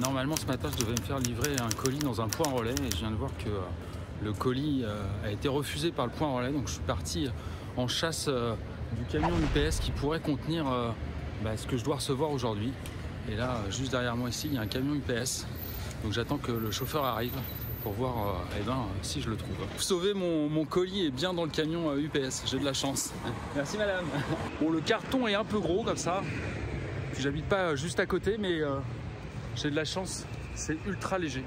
Normalement, ce matin, je devais me faire livrer un colis dans un point relais et je viens de voir que euh, le colis euh, a été refusé par le point relais. Donc, je suis parti euh, en chasse du camion UPS qui pourrait contenir bah, ce que je dois recevoir aujourd'hui. Et là, juste derrière moi ici, il y a un camion UPS. Donc, j'attends que le chauffeur arrive pour voir eh ben, si je le trouve. Sauver mon, colis est bien dans le camion UPS. J'ai de la chance. Merci, madame. Bon, le carton est un peu gros comme ça. Puis, J'habite pas juste à côté, mais. J'ai de la chance, c'est ultra léger.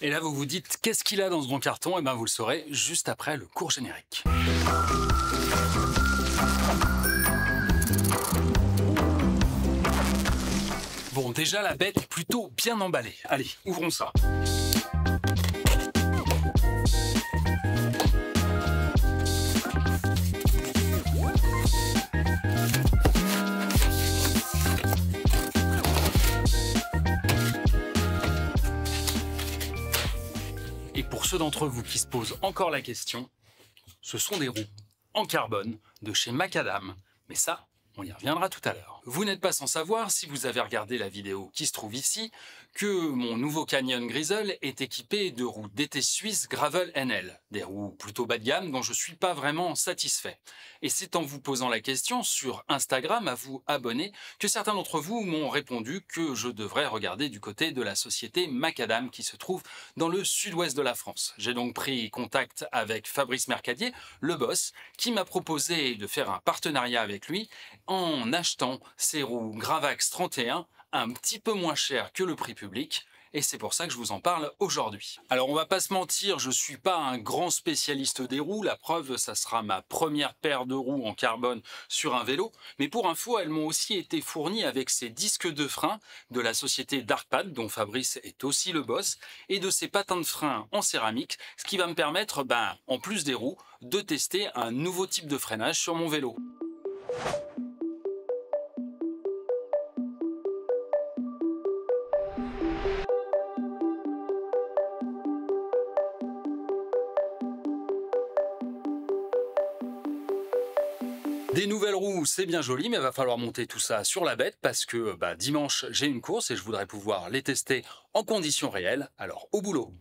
Et là, vous vous dites, qu'est-ce qu'il a dans ce bon carton Et eh bien, vous le saurez juste après le cours générique. Bon, déjà, la bête est plutôt bien emballée. Allez, ouvrons ça. ceux d'entre vous qui se posent encore la question, ce sont des roues en carbone de chez Macadam. Mais ça, on y reviendra tout à l'heure. Vous n'êtes pas sans savoir, si vous avez regardé la vidéo qui se trouve ici, que mon nouveau Canyon Grizzle est équipé de roues DT Suisse Gravel NL, des roues plutôt bas de gamme dont je ne suis pas vraiment satisfait. Et c'est en vous posant la question sur Instagram à vous abonner que certains d'entre vous m'ont répondu que je devrais regarder du côté de la société Macadam qui se trouve dans le sud-ouest de la France. J'ai donc pris contact avec Fabrice Mercadier, le boss, qui m'a proposé de faire un partenariat avec lui en achetant ces roues Gravax 31 un petit peu moins cher que le prix public et c'est pour ça que je vous en parle aujourd'hui. Alors on va pas se mentir, je suis pas un grand spécialiste des roues, la preuve ça sera ma première paire de roues en carbone sur un vélo, mais pour info elles m'ont aussi été fournies avec ces disques de frein de la société Darkpad dont Fabrice est aussi le boss et de ces patins de frein en céramique, ce qui va me permettre, ben, en plus des roues, de tester un nouveau type de freinage sur mon vélo. c'est bien joli, mais il va falloir monter tout ça sur la bête parce que bah, dimanche, j'ai une course et je voudrais pouvoir les tester en conditions réelles. Alors, au boulot!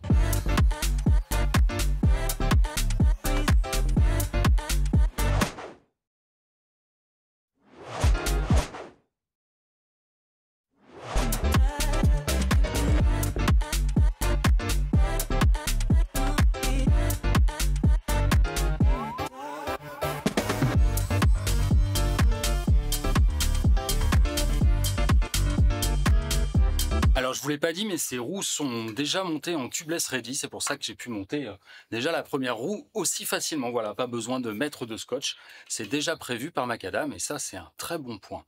pas dit, mais ces roues sont déjà montées en tubeless ready. C'est pour ça que j'ai pu monter euh, déjà la première roue aussi facilement. Voilà, pas besoin de mettre de scotch. C'est déjà prévu par Macadam et ça, c'est un très bon point.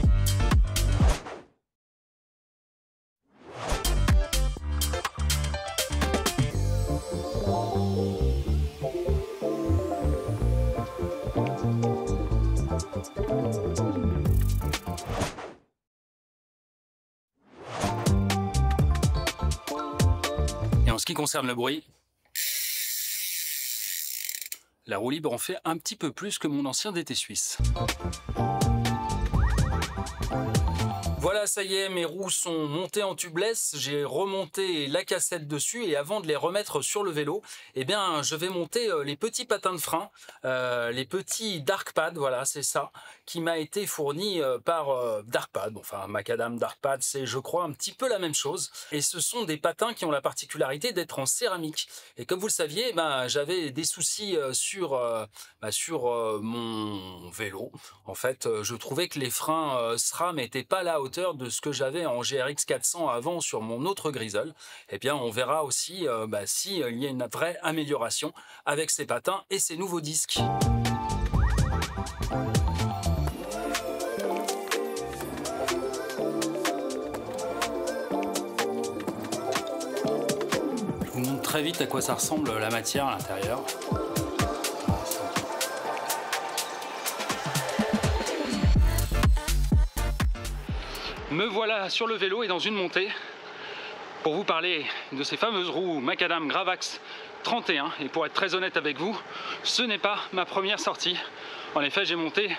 qui concerne le bruit, la roue libre en fait un petit peu plus que mon ancien DT Suisse. Voilà, ça y est, mes roues sont montées en tubeless, j'ai remonté la cassette dessus et avant de les remettre sur le vélo, eh bien, je vais monter euh, les petits patins de frein, euh, les petits dark pad voilà, c'est ça, qui m'a été fourni euh, par dark pad enfin, Macadam dark pad c'est, je crois, un petit peu la même chose. Et ce sont des patins qui ont la particularité d'être en céramique. Et comme vous le saviez, bah, j'avais des soucis sur, bah, sur mon vélo. En fait, je trouvais que les freins SRAM n'étaient pas là de ce que j'avais en GRX 400 avant sur mon autre Grizzle, Et eh bien, on verra aussi euh, bah, s'il y a une vraie amélioration avec ces patins et ces nouveaux disques. Je vous montre très vite à quoi ça ressemble la matière à l'intérieur. Me voilà sur le vélo et dans une montée pour vous parler de ces fameuses roues Macadam Gravax 31. Et pour être très honnête avec vous, ce n'est pas ma première sortie. En effet, j'ai monté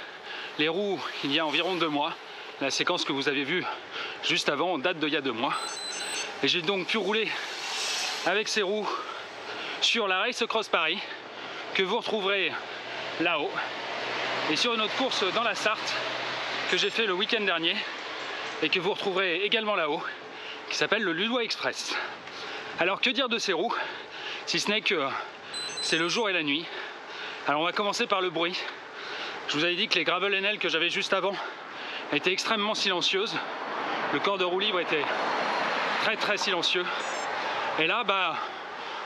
les roues il y a environ deux mois. La séquence que vous avez vue juste avant date d'il y a deux mois. Et j'ai donc pu rouler avec ces roues sur la Race Cross Paris que vous retrouverez là-haut et sur une autre course dans la Sarthe que j'ai fait le week-end dernier et que vous retrouverez également là-haut, qui s'appelle le Ludois Express. Alors que dire de ces roues, si ce n'est que c'est le jour et la nuit. Alors on va commencer par le bruit. Je vous avais dit que les gravel NL que j'avais juste avant étaient extrêmement silencieuses. Le corps de roue libre était très très silencieux. Et là, bah,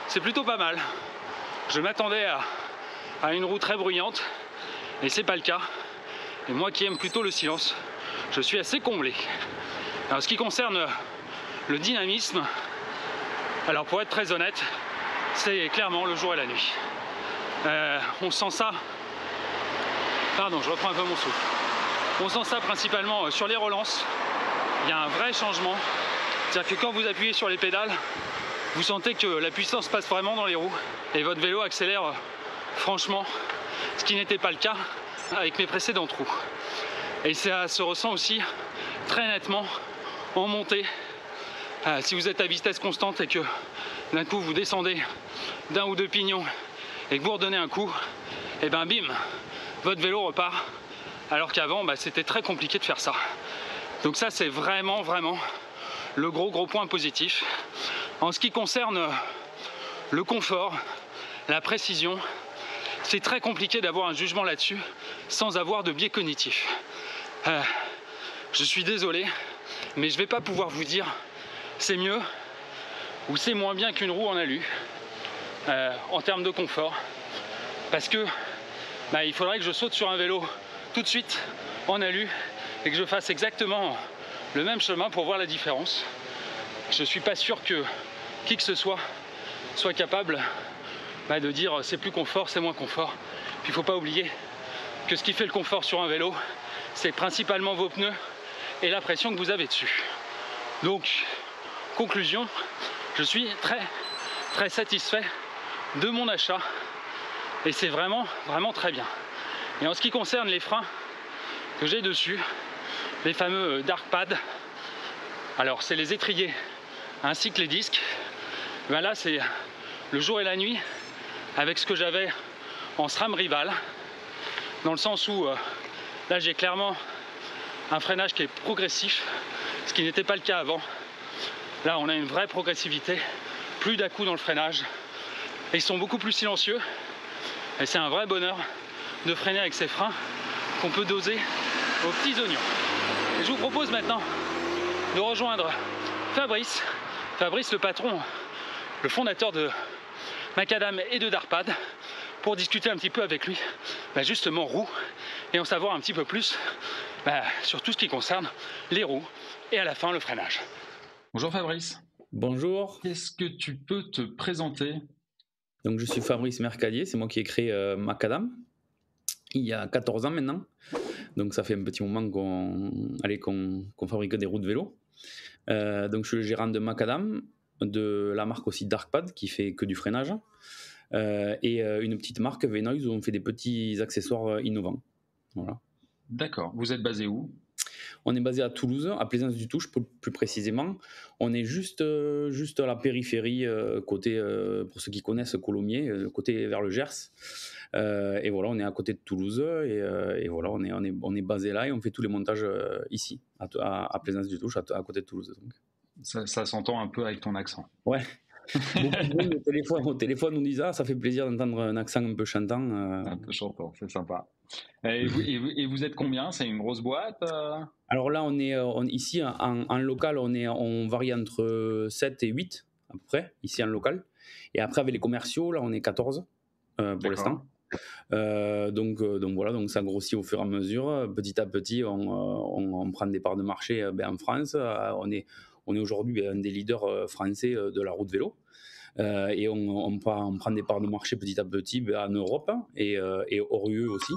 c'est plutôt pas mal. Je m'attendais à, à une roue très bruyante et c'est pas le cas. Et moi qui aime plutôt le silence, je suis assez comblé. Alors ce qui concerne le dynamisme, alors pour être très honnête, c'est clairement le jour et la nuit. Euh, on sent ça, pardon, je reprends un peu mon souffle. On sent ça principalement euh, sur les relances. Il y a un vrai changement. C'est-à-dire que quand vous appuyez sur les pédales, vous sentez que la puissance passe vraiment dans les roues et votre vélo accélère euh, franchement, ce qui n'était pas le cas avec mes précédents trous. Et ça se ressent aussi très nettement en montée. Euh, si vous êtes à vitesse constante et que d'un coup vous descendez d'un ou deux pignons et que vous redonnez un coup, et eh ben bim, votre vélo repart. Alors qu'avant, bah, c'était très compliqué de faire ça. Donc ça, c'est vraiment, vraiment le gros, gros point positif. En ce qui concerne le confort, la précision, c'est très compliqué d'avoir un jugement là-dessus sans avoir de biais cognitif. Euh, je suis désolé, mais je vais pas pouvoir vous dire c'est mieux ou c'est moins bien qu'une roue en alu euh, en termes de confort. Parce que bah, il faudrait que je saute sur un vélo tout de suite en alu et que je fasse exactement le même chemin pour voir la différence. Je suis pas sûr que qui que ce soit soit capable bah, de dire c'est plus confort, c'est moins confort. Puis il faut pas oublier que ce qui fait le confort sur un vélo, c'est principalement vos pneus et la pression que vous avez dessus. Donc, conclusion, je suis très très satisfait de mon achat et c'est vraiment vraiment très bien. Et en ce qui concerne les freins que j'ai dessus, les fameux Dark pads, alors c'est les étriers ainsi que les disques, ben là c'est le jour et la nuit avec ce que j'avais en SRAM rival, dans le sens où euh, Là, j'ai clairement un freinage qui est progressif, ce qui n'était pas le cas avant. Là, on a une vraie progressivité, plus d'à-coup dans le freinage. Et ils sont beaucoup plus silencieux. Et c'est un vrai bonheur de freiner avec ces freins qu'on peut doser aux petits oignons. je vous propose maintenant de rejoindre Fabrice, Fabrice le patron, le fondateur de Macadam et de Darpad, pour discuter un petit peu avec lui, bah, justement roue et en savoir un petit peu plus bah, sur tout ce qui concerne les roues et à la fin le freinage. Bonjour Fabrice. Bonjour. Est-ce que tu peux te présenter Donc je suis Fabrice Mercadier, c'est moi qui ai créé euh, Macadam il y a 14 ans maintenant. Donc ça fait un petit moment qu'on fabrique des roues de vélo. Euh, donc je suis le gérant de Macadam, de la marque aussi Darkpad qui fait que du freinage, euh, et une petite marque Venoise où on fait des petits accessoires innovants. D'accord. Vous êtes basé où on est basé à Toulouse, à Plaisance-du-Touche plus précisément. On est juste, euh, juste à la périphérie, euh, côté, euh, pour ceux qui connaissent Colomiers, côté vers le Gers. et voilà, on est à côté de Toulouse et, voilà, on est, est, on est basé là et on fait tous les montages ici, à, à Plaisance-du-Touche, à, côté de Toulouse. Donc. Ça, ça s'entend un peu avec ton accent. Ouais, au, téléphone, au téléphone, on dit ça, ah, ça fait plaisir d'entendre un accent un peu chantant. Euh. Un peu chantant, c'est sympa. Et vous, êtes combien C'est une grosse boîte euh Alors là, on est euh, ici en, local, on, est, on varie entre 7 et 8 à peu près, ici en local. Et après, avec les commerciaux, là, on est 14 pour l'instant. donc, donc voilà, donc ça grossit au fur et à mesure. Petit à petit, on, on, prend des parts de marché ben, en France. on est, on est aujourd'hui un des leaders euh, français euh, de la route vélo. Euh, et on, prend, des parts de marché petit à petit ben, en Europe hein, et, au et e aussi.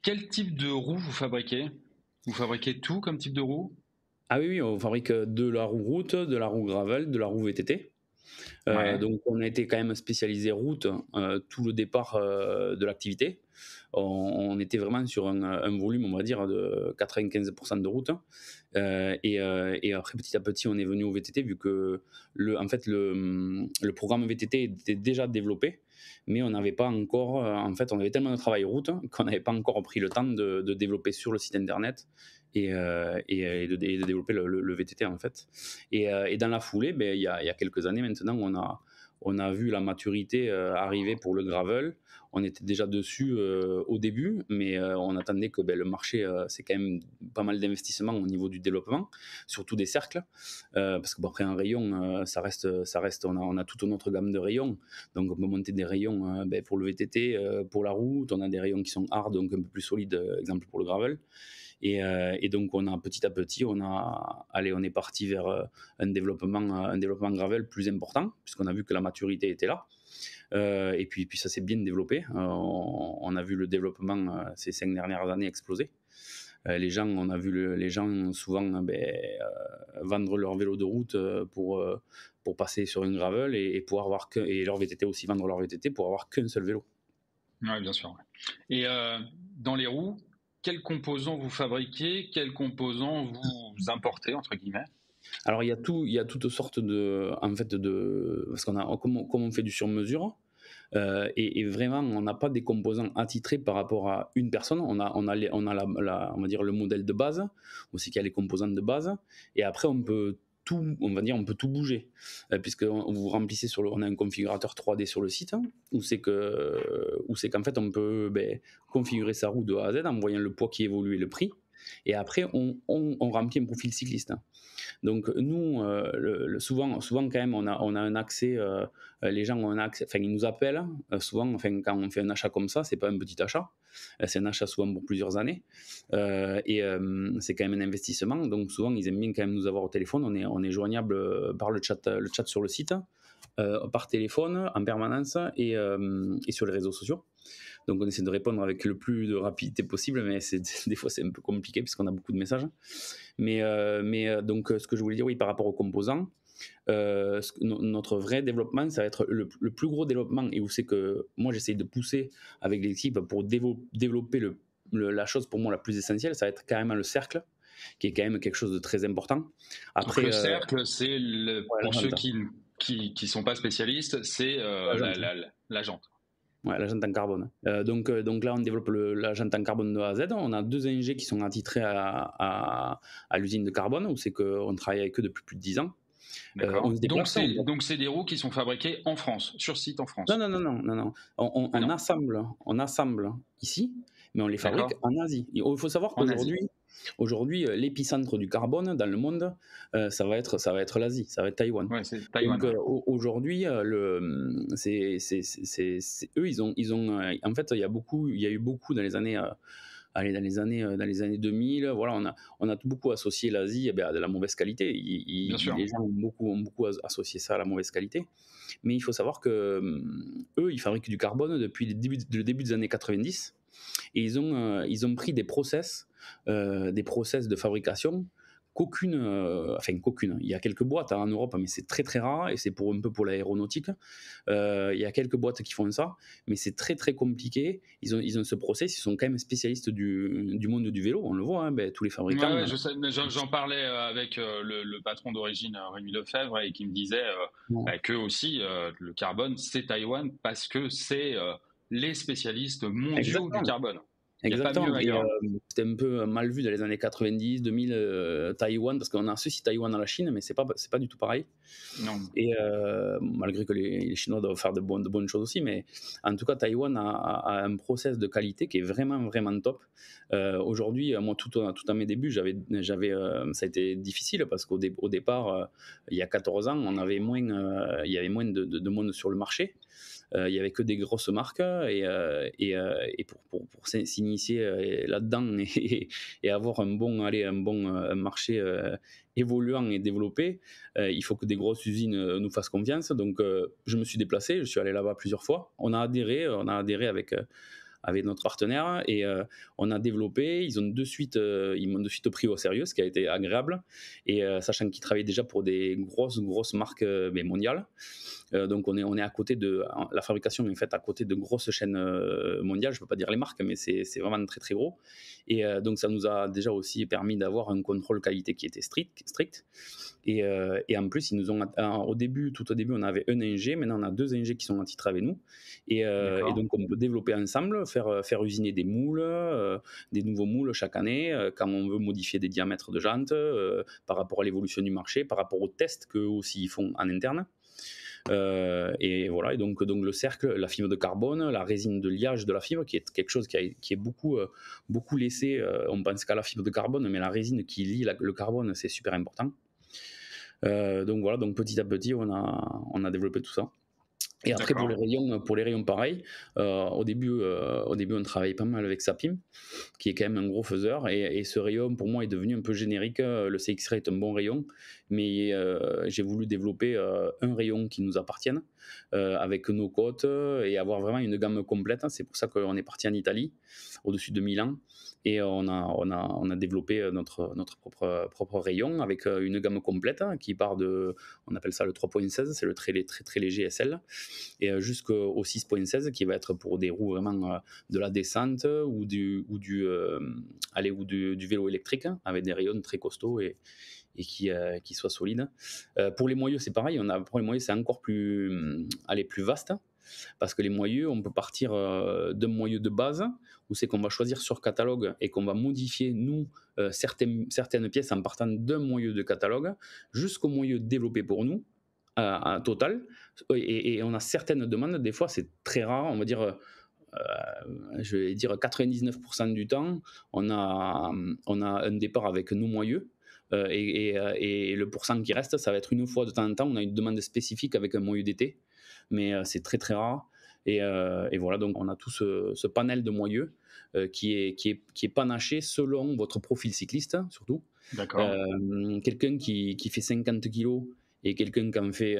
Quel type de roue vous fabriquez Vous fabriquez tout comme type de roue Ah oui, oui, on fabrique de la roue route, de la roue gravel, de la roue VTT. Euh, donc on a été quand même spécialisé route euh, tout le départ euh, de l'activité. On, était vraiment sur un, volume, on va dire, de 95% de route. et, après, petit à petit, on est venu au VTT, vu que le, en fait, le, programme VTT était déjà développé, mais on n'avait pas encore, en fait, on avait tellement de travail route qu'on n'avait pas encore pris le temps de développer sur le site internet euh, euh, et, de, développer le, VTT en fait. Euh, et, dans la foulée, ben, il y, a, y, a, quelques années maintenant, on a, on a vu la maturité arriver pour le gravel. On était déjà dessus au début, mais on attendait que ben, le marché, c'est quand même pas mal d'investissements au niveau du développement, surtout des cercles, parce qu'après un rayon, ça reste, ça reste, on a, on a autre notre gamme de rayons, donc on peut monter des rayons ben, pour le VTT, pour la route, on a des rayons qui sont hard, donc un peu plus solides, exemple pour le gravel. Euh, et, donc, on a petit à petit, on a, allez, on est parti vers euh, un développement, euh, un développement gravel plus important, puisqu'on a vu que la maturité était là. et puis, puis ça s'est bien développé. on, a vu le développement ces cinq dernières années exploser. les gens, on a vu les gens souvent ben, vendre leur vélo de route pour, pour passer sur une gravel et, pouvoir avoir que, et leur VTT aussi vendre leur VTT pour avoir qu'un seul vélo. Oui, bien sûr. Et dans les roues, quels composants vous fabriquez, quels composants vous importez, entre guillemets Alors, il y a, tout, il y a toutes sortes de. En fait, de. Parce qu'on a. Comme on, on fait du sur-mesure, euh, et, vraiment, on n'a pas des composants attitrés par rapport à une personne. On a, on a, on a la, on va dire le modèle de base, aussi qu'il y a les composants de base, et après on peut on va dire, on peut tout bouger, puisqu'on euh, puisque vous remplissez sur le, a un configurateur 3D sur le site, hein, où c'est que, c'est qu'en fait on peut ben, configurer sa roue de A à Z en voyant le poids qui évolue et le prix. Et après, on, remplit un profil cycliste. Hein. Donc nous, euh, souvent, souvent quand même, on a, un accès, euh, les gens ont un accès, enfin ils nous appellent, euh, souvent enfin, quand on fait un achat comme ça, c'est pas un petit achat, c'est un achat souvent pour plusieurs années, et c'est quand même un investissement, donc souvent ils aiment bien quand même nous avoir au téléphone, on est, on est joignable par le chat, le chat sur le site, euh, par téléphone en permanence et, euh, et sur les réseaux sociaux. Donc on essaie de répondre avec le plus de rapidité possible, mais des fois c'est un peu compliqué puisqu'on a beaucoup de messages. Mais, euh, mais donc ce que je voulais dire, oui, par rapport aux composants, notre vrai développement, ça va être le, plus gros développement et où c'est que moi j'essaye de pousser avec l'équipe pour développer le, la chose pour moi la plus essentielle, ça va être carrément le cercle qui est quand même quelque chose de très important. Après, le cercle, c'est pour ceux qui qui ne sont pas spécialistes, c'est euh, la, la, la, jante. Ouais, la jante en carbone. Euh, donc, euh, donc là, on développe la jante en carbone de A à Z. On a deux ingés qui sont attitrés à, l'usine de carbone, où c'est qu'on travaille avec eux depuis plus de 10 ans. donc, c'est, des roues qui sont fabriquées en France, sur site en France. Non, non, non, non, non, non. On, ah assemble, on assemble ici, mais on les fabrique en Asie. Il faut savoir qu'aujourd'hui, Aujourd'hui, euh, l'épicentre du carbone dans le monde, euh, ça va être, ça va être l'Asie, ça va être Taïwan. aujourd'hui, eux, ils ont, ils ont, euh, en fait, il y a beaucoup, il y a eu beaucoup dans les années. dans les années dans les années 2000 voilà on a on a beaucoup associé l'Asie eh ben, à de la mauvaise qualité il, les gens ont beaucoup ont beaucoup associé ça à la mauvaise qualité mais il faut savoir que hum, eux ils fabriquent du carbone depuis le début des années 90 et ils ont, euh, ils ont pris des process, euh, des process de fabrication qu'aucune, euh, enfin qu'aucune, il y a quelques boîtes hein, en Europe, mais c'est très très rare et c'est pour un peu pour l'aéronautique. il y a quelques boîtes qui font ça, mais c'est très très compliqué. Ils ont, ils ont ce process, ils sont quand même spécialistes du, du monde du vélo, on le voit, hein, ben, tous les fabricants. j'en parlais avec le, patron d'origine, Rémi Lefebvre, et qui me disait euh, ben, que aussi le carbone, c'est Taïwan parce que c'est les spécialistes mondiaux du carbone. Exactement. Euh, c'était un peu euh, mal vu dans les années 90, 2000, euh, Taïwan, parce qu'on a associe Taïwan à la Chine, mais c'est pas c'est pas du tout pareil. Non. Et malgré que les, Chinois doivent faire de, bonnes choses aussi, mais en tout cas, Taïwan a, un process de qualité qui est vraiment vraiment top. Aujourd'hui, moi, tout, tout à mes débuts, j'avais j'avais ça a été difficile parce qu'au départ, il y a 14 ans, on avait moins il y avait moins de, de monde sur le marché. Euh, il n'y avait que des grosses marques et, euh, et, euh, et pour, pour, pour s'initier là-dedans et, avoir un bon, aller un bon marché évoluant et développé, il faut que des grosses usines nous fassent confiance. Donc je me suis déplacé, je suis allé là-bas plusieurs fois. On a adhéré, on a adhéré avec avec notre partenaire et on a développé. Ils ont de suite, ils m'ont de suite pris au sérieux, ce qui a été agréable. Et sachant qu'ils travaillaient déjà pour des grosses, grosses marques mondiales, euh, donc on est, on est à côté de... La fabrication est faite à côté de grosses chaînes euh, mondiales, je ne peux pas dire les marques, mais c'est vraiment très très gros. Et euh, donc ça nous a déjà aussi permis d'avoir un contrôle qualité qui était strict. strict. Et, en plus, ils nous ont... au début, tout au début, on avait un ingé, maintenant on a deux ingés qui sont titre avec nous. Et, donc on peut développer ensemble, faire, faire usiner des moules, des nouveaux moules chaque année, quand on veut modifier des diamètres de jantes, par rapport à l'évolution du marché, par rapport aux tests qu'eux aussi ils font en interne. Euh, et voilà, et donc, donc le cercle, la fibre de carbone, la résine de liage de la fibre, qui est quelque chose qui, est beaucoup, euh, beaucoup laissé. Euh, on pense qu'à la fibre de carbone, mais la résine qui lie le carbone, c'est super important. donc voilà, donc petit à petit, on a, on a développé tout ça. Et après pour les rayons, pour les rayons pareil, euh, au début, euh, au début on travaille pas mal avec Sapim, qui est quand même un gros faiseur, et, ce rayon pour moi est devenu un peu générique. Le CX-Ray est un bon rayon, mais euh, j'ai voulu développer un rayon qui nous appartienne, euh, avec nos côtes euh, et avoir vraiment une gamme complète. C'est pour ça qu'on est parti en Italie, au-dessus de Milan, et on a, on a, on a développé notre, notre propre, propre rayon avec euh, une gamme complète hein, qui part de, on appelle ça le 3.16, c'est le très, très, très léger SL, et jusqu'au 6.16 qui va être pour des roues vraiment de la descente ou du, ou du, aller ou du, vélo électrique hein, avec des rayons très costauds et, et qui, euh, qui soit solide. Euh, pour les moyeux, c'est pareil. On a, pour les moyeux, c'est encore plus, hum, allez, plus vaste. Hein, parce que les moyeux, on peut partir euh, d'un moyeu de base, où c'est qu'on va choisir sur catalogue et qu'on va modifier, nous, certaines, certaines pièces en partant d'un moyeu de catalogue jusqu'au moyeu développé pour nous, à total. Et, on a certaines demandes, des fois, c'est très rare, on va dire. je vais dire 99% du temps, on a, hum, on a un départ avec nos moyeux euh, euh, et, le pourcent qui reste, ça va être une fois de temps en temps, on a une demande spécifique avec un moyeu d'été, mais euh, c'est très très rare. Et, voilà, donc on a tout ce, panel de moyeux qui, est, qui, est, panaché selon votre profil cycliste, surtout. D'accord. quelqu'un qui, fait 50 kilos et quelqu'un qui en fait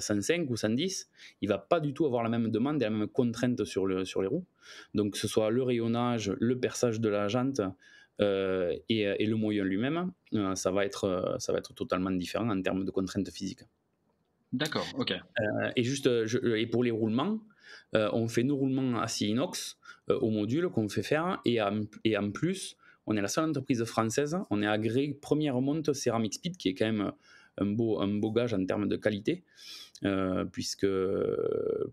105 ou 110, il va pas du tout avoir la même demande et la même contrainte sur, le, sur les roues. Donc, que ce soit le rayonnage, le perçage de la jante, euh, euh, et, le moyen lui-même, euh, ça, va être, ça va être totalement différent en termes de contraintes physiques. D'accord, ok. et juste, et pour les roulements, on fait nos roulements à inox au module qu'on fait faire, et, et en plus, on est la seule entreprise française, on est agréé première monte Ceramic Speed, qui est quand même un beau, un beau gage en termes de qualité. Euh, puisque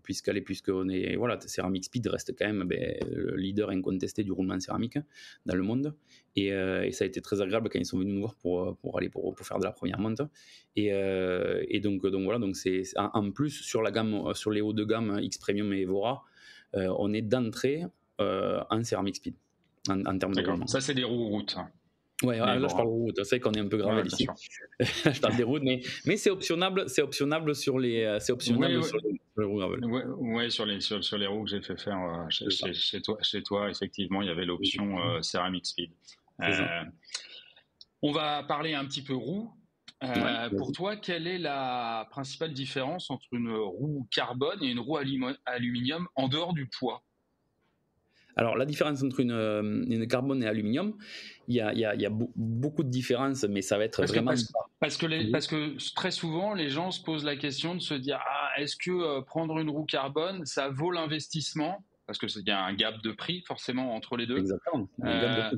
puisqu'elle est on est voilà Ceramic Speed reste quand même ben, le leader incontesté du roulement céramique dans le monde euh, et, ça a été très agréable quand ils sont venus nous voir pour, pour aller pour, pour faire de la première monte et, euh, et donc donc voilà donc c'est en plus sur la gamme sur les hauts de gamme X Premium et Evora on est d'entrée en Ceramic Speed en, de ça c'est des roues routes hein. Ouais, là je parle route, hein. qu'on est un peu grave ici. je parle des routes, mais, c'est optionnable, c'est optionnable sur les, euh, c'est optionnable sur, Les, roues sur les sur, les roues que j'ai fait faire euh, chez, toi, toi, effectivement, il y avait l'option euh, Ceramic Speed. Euh, on va parler un petit peu roue. pour toi, quelle est la principale différence entre une roue carbone et une roue aluminium en dehors du poids Alors la différence entre une, une carbone et aluminium, il y a, beaucoup de différences, mais ça va être vraiment. parce, que parce que très souvent, les gens se posent la question de se dire ah, est-ce que euh, prendre une roue carbone, ça vaut l'investissement Parce qu'il y a un gap de prix, forcément, entre les deux. Exactement. Euh,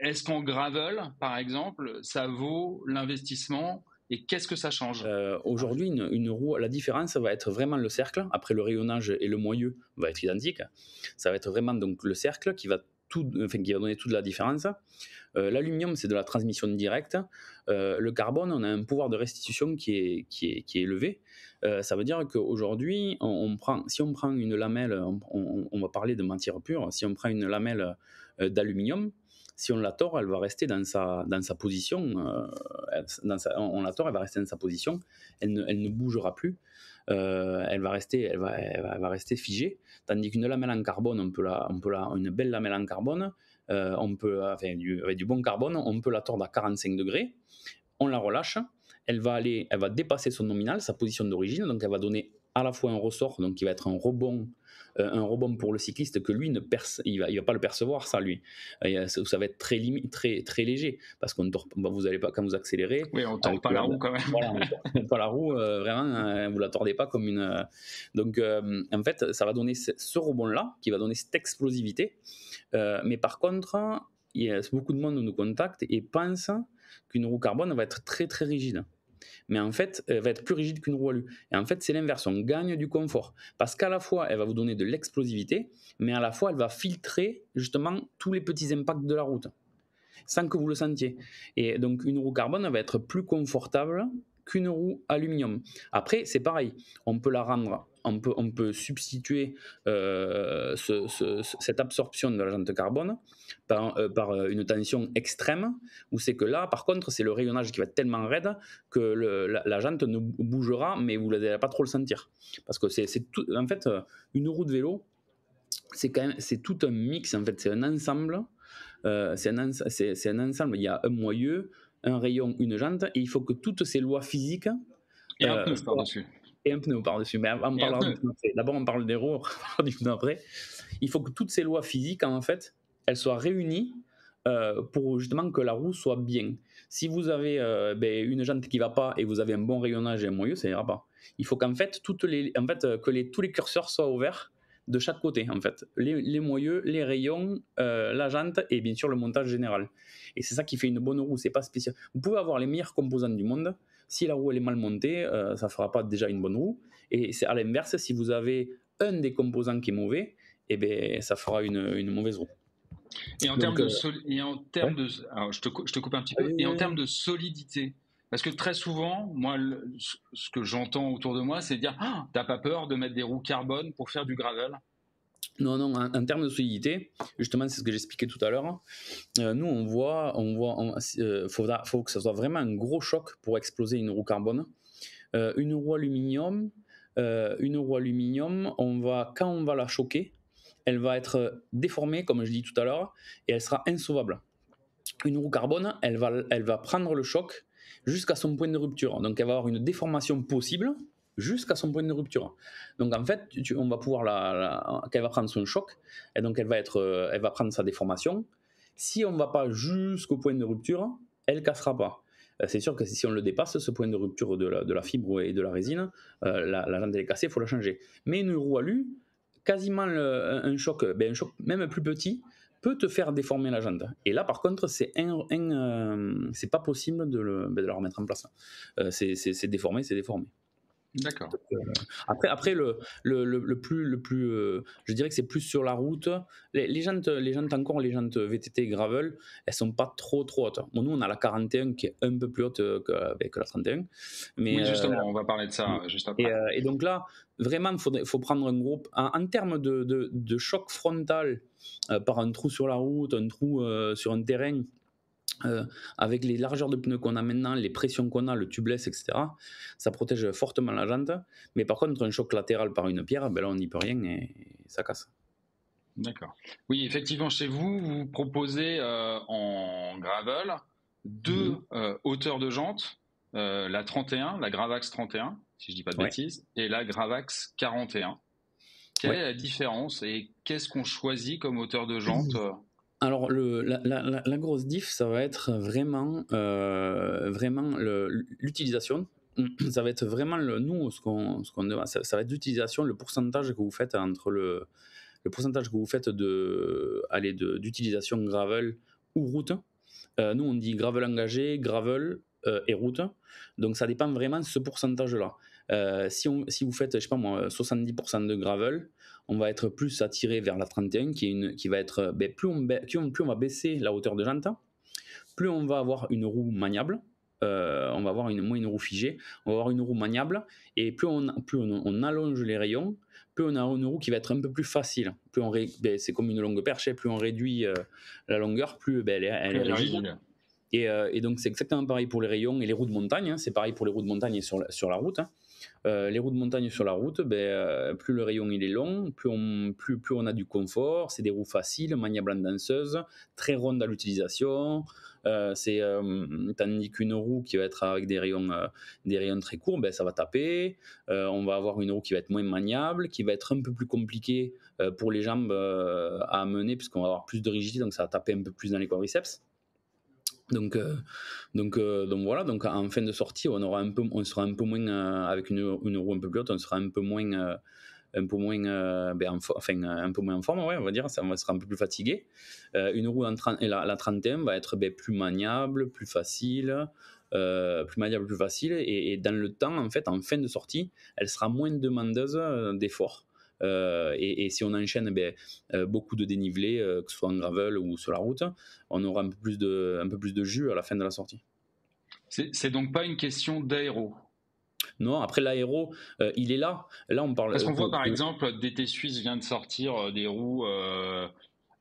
est-ce qu'en gravel, par exemple, ça vaut l'investissement et qu'est-ce que ça change euh, Aujourd'hui, une, roue, la différence va être vraiment le cercle. Après, le rayonnage et le moyeu va être identique. Ça va être vraiment donc le cercle qui va qui va donner toute la différence. Euh, l'aluminium, c'est de la transmission directe. Euh, le carbone, on a un pouvoir de restitution qui est, qui est, qui est élevé. Euh, ça veut dire qu'aujourd'hui, on, on, prend, si on prend une lamelle, on, on, va parler de matière pure, si on prend une lamelle d'aluminium, si on la tord, elle va rester dans sa, dans sa position. on la tord, elle va rester dans sa position. Elle ne, elle ne bougera plus. elle, va rester, elle, va, elle va rester figée. Tandis qu'une lamelle en carbone, on peut la, on peut la, une belle lamelle en carbone, euh, on peut, euh, enfin, du, avec du bon carbone, on peut la tordre à 45 degrés, on la relâche, elle va aller, elle va dépasser son nominal, sa position d'origine, donc elle va donner à la fois un ressort, donc qui va être un rebond un rebond pour le cycliste que lui ne perce, il va, il va pas le percevoir ça lui. Euh, ça, ça, va être très limite, très très léger parce qu'on bah, vous allez pas quand vous accélérez. Oui, on tord pas la roue quand même. on on tord pas la roue vraiment, euh, vous vous la tordez pas comme une. Euh, donc en fait, ça va donner ce, rebond là qui va donner cette explosivité. mais par contre, il beaucoup de monde nous contacte et pense qu'une roue carbone va être très très rigide mais en fait, elle va être plus rigide qu'une roue à Et en fait, c'est l'inverse, on gagne du confort, parce qu'à la fois, elle va vous donner de l'explosivité, mais à la fois, elle va filtrer justement tous les petits impacts de la route, sans que vous le sentiez. Et donc, une roue carbone va être plus confortable qu'une roue aluminium. Après, c'est pareil, on peut la rendre on peut, on peut substituer euh, cette absorption de la jante carbone par, euh, par euh, une tension extrême, où c'est que là, par contre, c'est le rayonnage qui va être tellement raide que la, jante ne bougera, mais vous ne n'allez pas trop le sentir. Parce que c'est en fait, une roue de vélo, c'est quand même, c'est tout un mix, en fait, c'est un ensemble. c'est un, un, ensemble, il y a un moyeu, un rayon, une jante, et il faut que toutes ces lois physiques. Et dessus et un pneu par-dessus. Mais on du D'abord, on parle des roues, on parlera du pneu après. Il faut que toutes ces lois physiques, en fait, elles soient réunies euh, pour justement que la roue soit bien. Si vous avez euh, ben, une jante qui va pas et vous avez un bon rayonnage et un moyeu, ça ira pas. Il faut qu'en fait, toutes les, en fait euh, que les, tous les curseurs soient ouverts de chaque côté, en fait. Les, moyeux, les rayons, la jante et bien sûr le montage général. Et c'est ça qui fait une bonne roue. C'est pas spécial. Vous pouvez avoir les meilleures composantes du monde, si la roue elle est mal montée, euh, ça ne fera pas déjà une bonne roue. Et c'est à l'inverse, si vous avez un des composants qui est mauvais, et eh ben, ça fera une, une mauvaise roue. Et en termes de, euh, et en termes de je, te, je te coupe un petit peu, et en termes de solidité, parce que très souvent, moi, ce que j'entends autour de moi, c'est dire ah, T'as pas peur de mettre des roues carbone pour faire du gravel non, non, en, termes de solidité, justement, c'est ce que j'expliquais tout à l'heure. Euh, nous, on voit, on voit, euh, faudra, faut que ça soit vraiment un gros choc pour exploser une roue carbone. Euh, une roue aluminium, une roue aluminium, on va, quand on va la choquer, elle va être déformée, comme je dis tout à l'heure, et elle sera insauvable. Une roue carbone, elle va, elle va prendre le choc jusqu'à son point de rupture. Donc, elle va avoir une déformation possible jusqu'à son point de rupture. Donc en fait, on va pouvoir la, qu'elle va prendre son choc, et donc elle va être, euh, elle va prendre sa déformation. Si on ne va pas jusqu'au point de rupture, elle cassera pas. Euh, c'est sûr que si on le dépasse, ce point de rupture de la, de la fibre et de la résine, euh, la, la, est cassée, il faut la changer. Mais une roue alu, quasiment un, choc, ben un choc même plus petit, peut te faire déformer la jante. Et là, par contre, c'est un c'est pas possible de, le, ben, de la remettre en place. c'est déformé, c'est déformé. D'accord. Euh, après, après le, le, le, plus, le plus euh, je dirais que c'est plus sur la route. Les, les jantes, les jantes encore, les jantes VTT gravel, elles sont pas trop trop hautes. Bon, nous, on a la 41 qui est un peu plus haute euh, que, la 31. Mais, oui, justement, on va parler de ça juste après. Et, donc là, vraiment, il faut, prendre un groupe. En, termes de, de, de, choc frontal par un trou sur la route, un trou sur un terrain euh, avec les largeurs de pneus qu'on a maintenant, les pressions qu'on a, le tubeless, etc., ça protège fortement la jante. Mais par contre, un choc latéral par une pierre, ben là, on n'y peut rien et ça casse. D'accord. Oui, effectivement, chez vous, vous proposez euh, en gravel deux mhm. euh, hauteurs de jante, la 31, la Gravax 31, si je dis pas de bêtises, et la Gravax 41. Quelle est la différence et qu'est-ce qu'on choisit comme hauteur de jante alors le, la, la, grosse diff, ça va être vraiment, euh, vraiment l'utilisation. Ça va être vraiment le, nous ce qu'on ce qu'on ça, va être l'utilisation, le pourcentage que vous faites entre le le pourcentage que vous faites de aller d'utilisation gravel ou route. Euh, nous on dit gravel engagé, gravel euh, et route. Donc ça dépend vraiment de ce pourcentage là. si on si vous faites je sais pas moi 70% de gravel, on va être plus attiré vers la 31 qui, est une, qui va être, euh, ben, plus, on plus, on, va baisser la hauteur de jante, plus on va avoir une roue maniable, euh, on va avoir une, moins une roue figée, on va avoir une roue maniable, et plus on, plus on, allonge les rayons, plus on a une roue qui va être un peu plus facile. Plus on ben, c'est comme une longue perche, plus on réduit euh, la longueur, ben, plus elle, est rigide. Et, et, donc c'est exactement pareil pour les rayons et les roues de montagne, hein. c'est pareil pour les roues de montagne et sur, sur la route. Hein. Euh, les roues de montagne sur la route, ben, euh, plus le rayon il est long, plus on, a du confort, c'est des roues faciles, maniables en danseuse, très rondes à l'utilisation. Euh, c'est tandis qu'une roue qui va être avec des rayons, des rayons très courts, ben, ça va taper. on va avoir une roue qui va être moins maniable, qui va être un peu plus compliquée pour les jambes à amener, puisqu'on va avoir plus de rigidité, donc ça va taper un peu plus dans les quadriceps. Donc, euh, donc, euh, donc voilà, donc en fin de sortie, on, aura un peu, on sera un peu moins, euh, avec une, roue un peu plus haute, on sera un peu moins, un peu moins, ben, en, enfin, un peu moins en forme, on va dire, ça, on sera un peu plus fatigué. une roue en la, la 31 va être ben, plus maniable, plus facile, plus maniable, plus facile, et, dans le temps, en fait, en fin de sortie, elle sera moins demandeuse d'efforts. Euh, et, si on enchaîne ben, euh, beaucoup de dénivelé, euh, que ce soit en gravel ou sur la route, on aura un peu plus de, un peu plus de jus à la fin de la sortie. C'est donc pas une question d'aéro. Non, après l'aéro, il est là. Là, on parle. Parce qu'on voit par exemple, DT Suisse vient de sortir des roues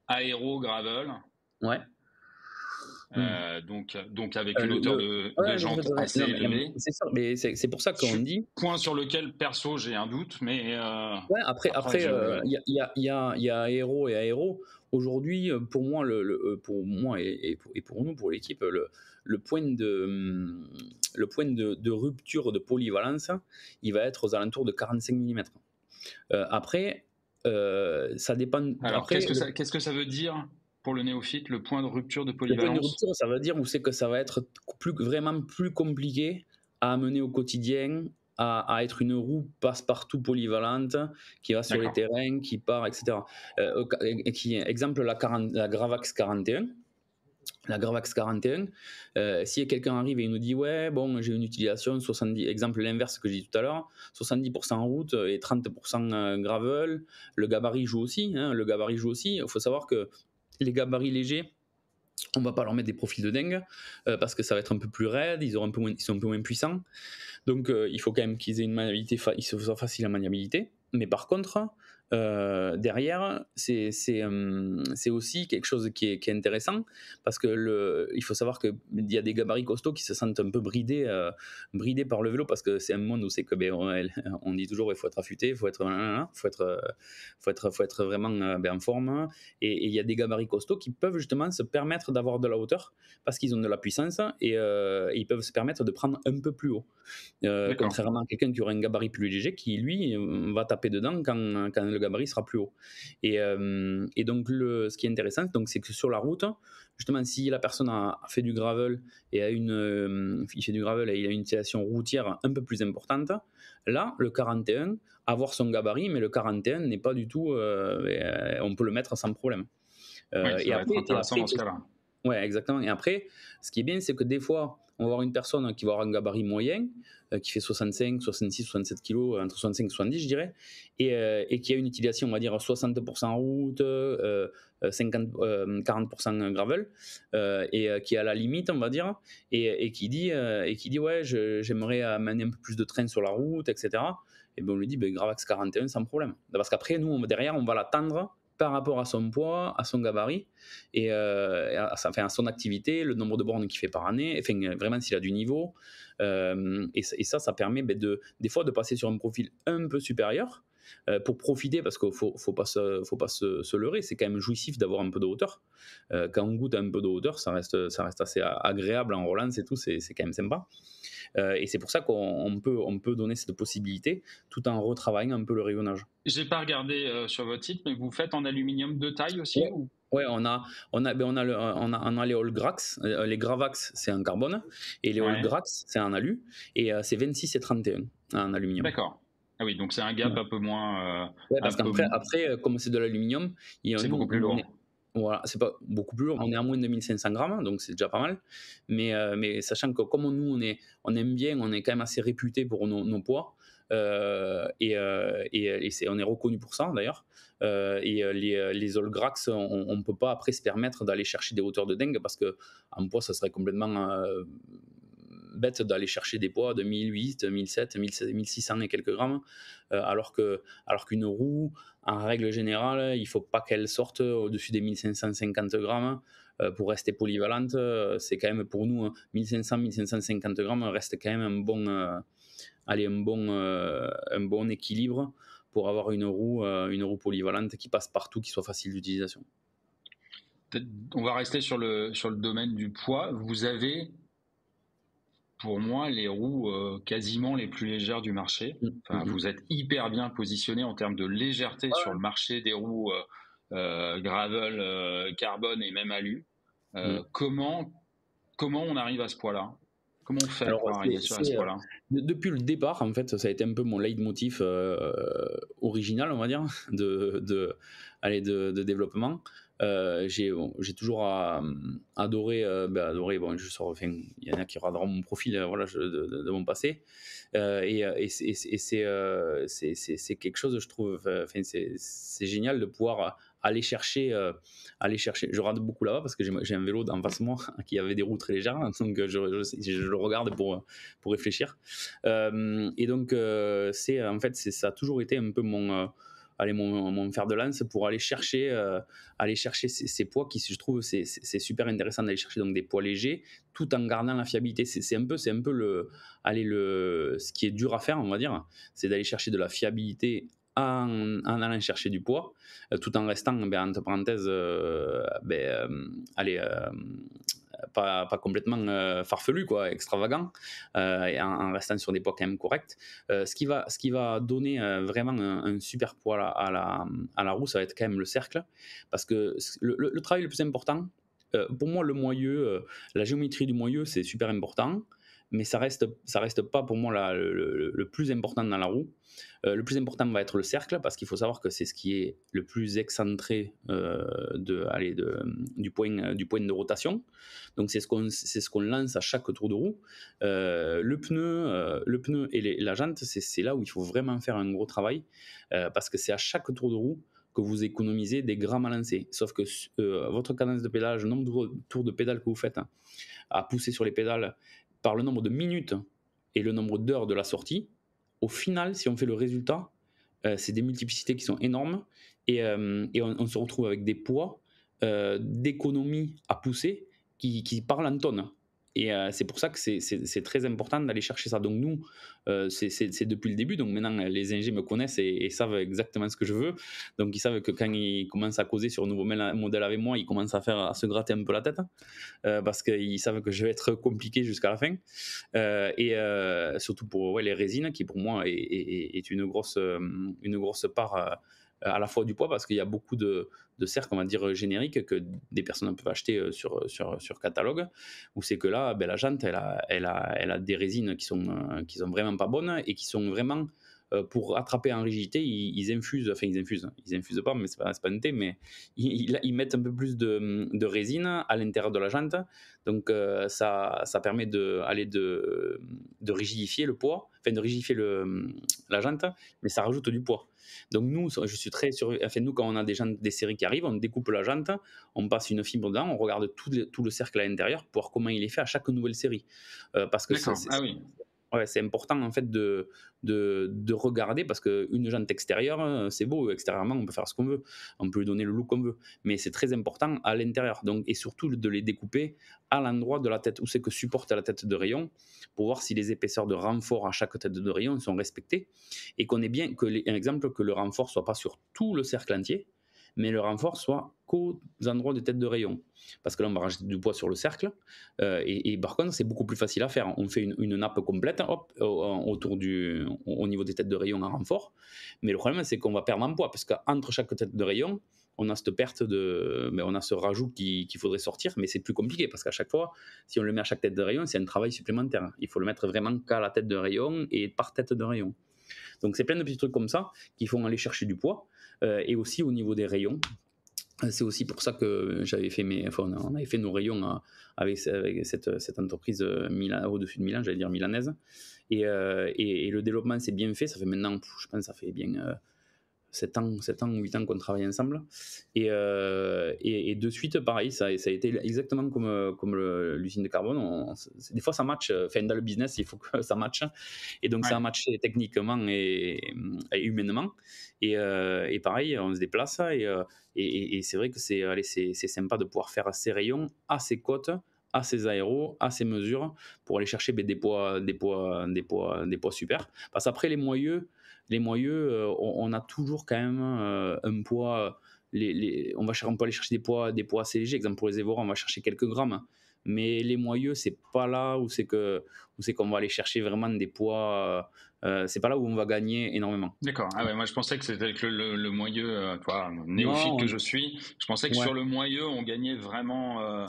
aéro gravel. Ouais. Mmh. Euh, donc, donc avec euh, une hauteur de, jante assez élevée. C'est ça, mais c'est pour ça qu'on dit. Point sur lequel, perso, j'ai un doute, mais. Euh, après, après, il y, a, y, a, y a aéro et aéro. Aujourd'hui, pour moi, le, pour moi et, et, pour, nous, pour l'équipe, le, point, de, hmm, le point de, rupture de polyvalence, il va être aux alentours de 45 mm. après, ça dépend. Alors, qu'est-ce que ça veut dire pour le néophyte le point de rupture de polyvalence. Le point de rupture, ça veut dire où c'est que ça va être plus, vraiment plus compliqué à amener au quotidien, à, être une roue passe-partout polyvalente qui va sur les terrains, qui part, etc. Euh, qui, exemple, la, Gravax 41 la Gravax 41, euh, si quelqu'un arrive et il nous dit ouais bon j'ai une utilisation 70 exemple l'inverse que j'ai dit tout à l'heure 70% route et 30% euh, gravel, le gabarit joue aussi, hein, le gabarit joue aussi. Il faut savoir que les gabarits légers, on va pas leur mettre des profils de dingue euh, parce que ça va être un peu plus raide, ils, sont un peu moins puissants. Donc euh, il faut quand même qu'ils aient une maniabilité, ils se soient faciles à maniabilité. Mais par contre, euh, derrière, c'est hum, c'est aussi quelque chose qui est, qui est intéressant parce que le, il faut savoir qu'il y a des gabarits costauds qui se sentent un peu bridés, euh, bridés par le vélo parce que c'est un monde où c'est que ben, on, dit toujours il faut être affûté, il faut être, faut être, faut être, faut être vraiment euh, ben, en forme et, il y a des gabarits costauds qui peuvent justement se permettre d'avoir de la hauteur parce qu'ils ont de la puissance et, ils peuvent se permettre de prendre un peu plus haut. contrairement à quelqu'un qui aurait un gabarit plus léger qui lui va taper dedans quand, quand le gabarit sera plus haut. Euh, et, donc, le, ce qui est intéressant, donc, c'est que sur la route, justement, si la personne a fait du gravel et a une, euh, du gravel et il a une utilisation routière un peu plus importante, là, le 41, avoir son gabarit, mais le 41 n'est pas du tout, euh, euh, on peut le mettre sans problème. et va intéressant ce cas-là. Ouais, exactement. Et après, ce qui est bien, c'est que des fois, on va avoir une personne qui va avoir un gabarit moyen, euh, qui fait 65, 66, 67 kilos, euh, entre 65 et 70, je dirais, euh, et, qui a une utilisation, on va dire, 60% route, 50, 40% gravel, et qui est à la limite, on va dire, et, qui, dit, et qui dit Ouais, j'aimerais amener un peu plus de train sur la route, etc. Et bien, on lui dit ben, Gravax 41 sans problème. Parce qu'après, nous, derrière, on va l'attendre par rapport à son poids, à son gabarit et euh, à, son activité, le nombre de bornes qu'il fait par année, vraiment s'il a du niveau. Euh, et, ça, ça permet ben, de, des fois de passer sur un profil un peu supérieur euh, pour profiter, parce qu'il ne faut, pas, se, leurrer, c'est quand même jouissif d'avoir un peu de hauteur. Euh, quand on goûte un peu de hauteur, ça reste, ça reste assez agréable en relance et tout, c'est quand même sympa. Euh, et c'est pour ça qu'on peut, on peut donner cette possibilité tout en retravaillant un peu le rayonnage. J'ai pas regardé sur votre site, mais vous faites en aluminium de taille aussi ouais. on a, on a, grax les Gravax, c'est en carbone, et les ouais. c'est en alu, et c'est 26 et 31 en aluminium. D'accord. Ah oui, donc c'est un gap un peu moins. Euh, parce qu'après, après, euh, comme c'est de l'aluminium, c'est beaucoup plus lourd. Voilà, c'est pas beaucoup plus lourd. On est à moins de 2500 grammes, donc c'est déjà pas mal. Mais, euh, mais sachant que comme nous, on, est, on aime bien, on est quand même assez réputé pour nos, poids. et, on est reconnu pour ça d'ailleurs. et les, les Grax, on ne peut pas après se permettre d'aller chercher des hauteurs de dingue parce que en poids, ça serait complètement bête d'aller chercher des poids de 1008, 1007, 1600 et quelques grammes, euh, alors que alors qu'une roue, en règle générale, il faut pas qu'elle sorte au-dessus des 1550 grammes. Euh, pour rester polyvalente, euh, c'est quand même pour nous 1500-1550 hein, grammes reste quand même un bon, allez, un bon, un bon équilibre pour avoir une roue, une roue polyvalente qui passe partout, qui soit facile d'utilisation on va rester sur le, sur le domaine du poids. Vous avez pour moi les roues euh, quasiment les plus légères du marché. Mmh. Mmh. Vous êtes hyper bien positionné en termes de légèreté sur le marché des roues euh, euh, gravel, carbone et même alu. Mmh. Comment comment on arrive à ce poids-là Comment on fait pour arriver sur ce poids là Depuis le départ, en fait, ça a été un peu mon leitmotiv original, on va dire, de, de, de développement. Euh, j'ai toujours euh, adoré, euh, bah, adoré bon, je il y en a qui regarderont mon profil voilà, de, mon passé. et, et c'est quelque chose, je trouve, enfin, c'est génial de pouvoir aller chercher, aller chercher. Je regarde beaucoup là-bas parce que j'ai un vélo d'en face moi qui avait des roues très légères, donc je, le regarde pour, pour réfléchir. et donc, c'est en fait, ça a toujours été un peu mon aller mon, fer de lance pour aller chercher, euh, aller chercher ces, poids qui, je trouve, c'est super intéressant d'aller chercher donc des poids légers tout en gardant la fiabilité. C'est un peu, c'est un peu le, aller le, ce qui est dur à faire, on va dire, c'est d'aller chercher de la fiabilité en, allant chercher du poids, euh, tout en restant, euh, ben, entre parenthèses, allez, pas, complètement euh, farfelu, quoi, extravagant, euh, et en, restant sur des poids quand même corrects. Euh, ce, qui va, ce qui va donner vraiment un, super poids à la, à, roue, ça va être quand même le cercle, parce que le, le travail le plus important, pour moi, le moyeu, la géométrie du moyeu, c'est super important mais ça reste, ça reste pas pour moi la, le, plus important dans la roue. Euh, le plus important va être le cercle, parce qu'il faut savoir que c'est ce qui est le plus excentré euh, de, allez, de, du, point, du point de rotation. Donc c'est ce qu'on ce qu'on lance à chaque tour de roue. Euh, le pneu, le pneu et la jante, c'est là où il faut vraiment faire un gros travail, parce que c'est à chaque tour de roue que vous économisez des grammes à lancer. Sauf que votre cadence de pédalage, le nombre de tours de pédale que vous faites hein, à pousser sur les pédales par le nombre de minutes et le nombre d'heures de la sortie, au final, si on fait le résultat, euh, c'est des multiplicités qui sont énormes et, euh, on, se retrouve avec des poids euh, d'économie à pousser qui, qui parlent en tonnes. Et euh, c'est pour ça que c'est très important d'aller chercher ça. Donc nous, euh, c'est depuis le début. Donc maintenant, les ingénieurs me connaissent et, savent exactement ce que je veux. Donc ils savent que quand ils commencent à causer sur un nouveau modèle avec moi, ils commencent à faire à se gratter un peu la tête hein. euh, parce qu'ils savent que je vais être compliqué jusqu'à la fin. et surtout pour les résines, qui pour moi est, une grosse une grosse part euh, à la fois du poids parce qu'il y a beaucoup de, de cercles, on va dire, génériques que des personnes peuvent acheter euh, sur, euh, sur, catalogue, où c'est que là, ben, la jante, elle a, elle, des résines qui sont, qui sont vraiment pas bonnes et qui sont vraiment euh, pour attraper en rigidité, ils, infusent, enfin ils infusent, hein. ils infusent pas, mais c'est pas, un thé, mais ils, mettent un peu plus de, résine à l'intérieur de la jante, donc euh, ça, permet de, aller de, de rigidifier le poids, enfin de rigidifier le, la jante, mais ça rajoute du poids. Donc nous, je suis très sur, enfin nous quand on a des, des séries qui arrivent, on découpe la jante, on passe une fibre dedans, on regarde tout le, tout le cercle à l'intérieur pour voir comment il est fait à chaque nouvelle série, euh, parce que ça, c'est important en fait de, de, regarder parce qu'une jante extérieure, euh, c'est beau, extérieurement on peut faire ce qu'on veut, on peut lui donner le look qu'on veut, mais c'est très important à l'intérieur. Donc, et surtout de les découper à l'endroit de la tête où c'est que supporte la tête de rayon pour voir si les épaisseurs de renfort à chaque tête de rayon sont respectées et qu'on est bien que, les, un exemple, que le renfort soit pas sur tout le cercle entier, mais le renfort soit qu'aux endroits des têtes de rayon. Parce que là, on va rajouter du poids sur le cercle. Euh, et, et, par contre, c'est beaucoup plus facile à faire. On fait une, nappe complète hop, autour du, au niveau des têtes de rayon en renfort. Mais le problème, c'est qu'on va perdre en poids. Parce qu'entre chaque tête de rayon, on a cette perte de. Mais ben, on a ce rajout qu'il faudrait sortir. Mais c'est plus compliqué. Parce qu'à chaque fois, si on le met à chaque tête de rayon, c'est un travail supplémentaire. Il faut le mettre vraiment qu'à la tête de rayon et par tête de rayon. Donc c'est plein de petits trucs comme ça qui font aller chercher du poids. Euh, et aussi au niveau des rayons. Euh, c'est aussi pour ça que j'avais fait mes, on avait fait nos rayons hein, avec, cette, entreprise euh, au-dessus de Milan, j'allais dire milanaise. et le développement s'est bien fait. Ça fait maintenant, je pense, ça fait bien 7 ans, 7 ans, 8 ans qu'on travaille ensemble. Euh, et, et, de suite, pareil, ça, ça a été exactement comme, comme l'usine de carbone. des fois, ça match. Enfin, dans le business, il faut que ça match Et donc, ça a matché techniquement et, humainement. Et, euh, et, pareil, on se déplace. Et, euh, et, c'est vrai que c'est sympa de pouvoir faire ces rayons à ces côtes à ces aéros, à ces mesures, pour aller chercher ben, des poids, des poids, des poids, des poids super. Parce qu'après, les moyeux, les moyeux, euh, on, a toujours quand même euh, un poids. Euh, on, va, on peut aller chercher des poids, des poids assez légers. Exemple pour les Evora, on va chercher quelques grammes. Mais les moyeux, c'est pas là où c'est que où c'est qu'on va aller chercher vraiment des poids. c'est pas là où on va gagner énormément. D'accord. Ah moi je pensais que c'était le, le, moyeu toi, néophyte que je suis. Je pensais que sur le moyeu, on gagnait vraiment,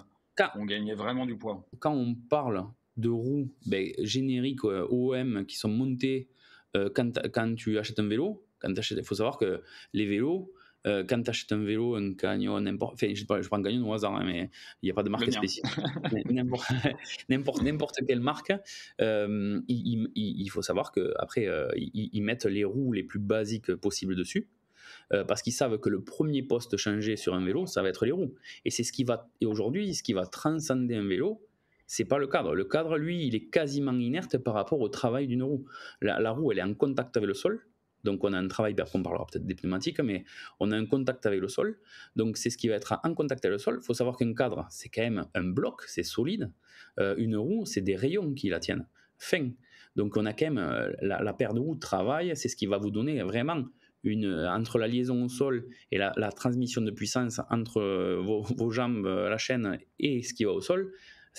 on gagnait vraiment du poids. Quand on parle de roues ben, génériques OM qui sont montées euh, quand, tu achètes un vélo, il faut savoir que les vélos, euh, quand tu achètes un vélo, un canyon n'importe. Enfin, je, prends un canyon au hasard, hein, mais il n'y a pas de marque spéciale n'importe quelle marque, euh, il, faut savoir qu'après, après, ils, mettent les roues les plus basiques possibles dessus. parce qu'ils savent que le premier poste changé sur un vélo, ça va être les roues. Et c'est ce qui va, et aujourd'hui, ce qui va transcender un vélo, c'est pas le cadre. Le cadre, lui, il est quasiment inerte par rapport au travail d'une roue. La, roue, elle est en contact avec le sol. Donc, on a un travail, on parlera peut-être des pneumatiques, mais on a un contact avec le sol. Donc, c'est ce qui va être en contact avec le sol. Il faut savoir qu'un cadre, c'est quand même un bloc, c'est solide. Euh, une roue, c'est des rayons qui la tiennent. Fin. Donc, on a quand même euh, la, paire de roues travail, c'est ce qui va vous donner vraiment une, euh, entre la liaison au sol et la, transmission de puissance entre vos, vos, jambes, la chaîne et ce qui va au sol,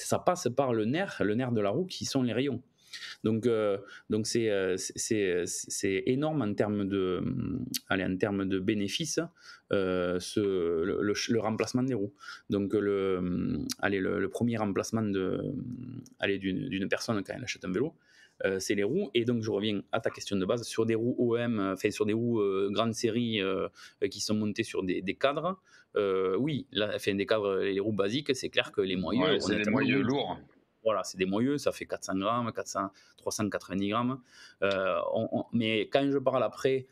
ça passe par le nerf, le nerf de la roue qui sont les rayons. Donc, euh, donc euh, c'est, c'est, c'est énorme en termes de, euh, allez, en termes de bénéfices, ce, le, remplacement des roues. Donc, le, allez, le, premier remplacement de, allez, d'une, d'une personne quand elle achète un vélo, euh, c'est les roues. Et donc, je reviens à ta question de base sur des roues OM, euh, enfin, sur des roues euh, grande série qui sont montées sur des, cadres. oui, la, fait des cadres, les roues basiques, c'est clair que les moyeux. Ouais, c'est des moyeux lourds. Voilà, c'est des moyeux, ça fait 400 grammes, 400, 390 grammes. mais quand je parle après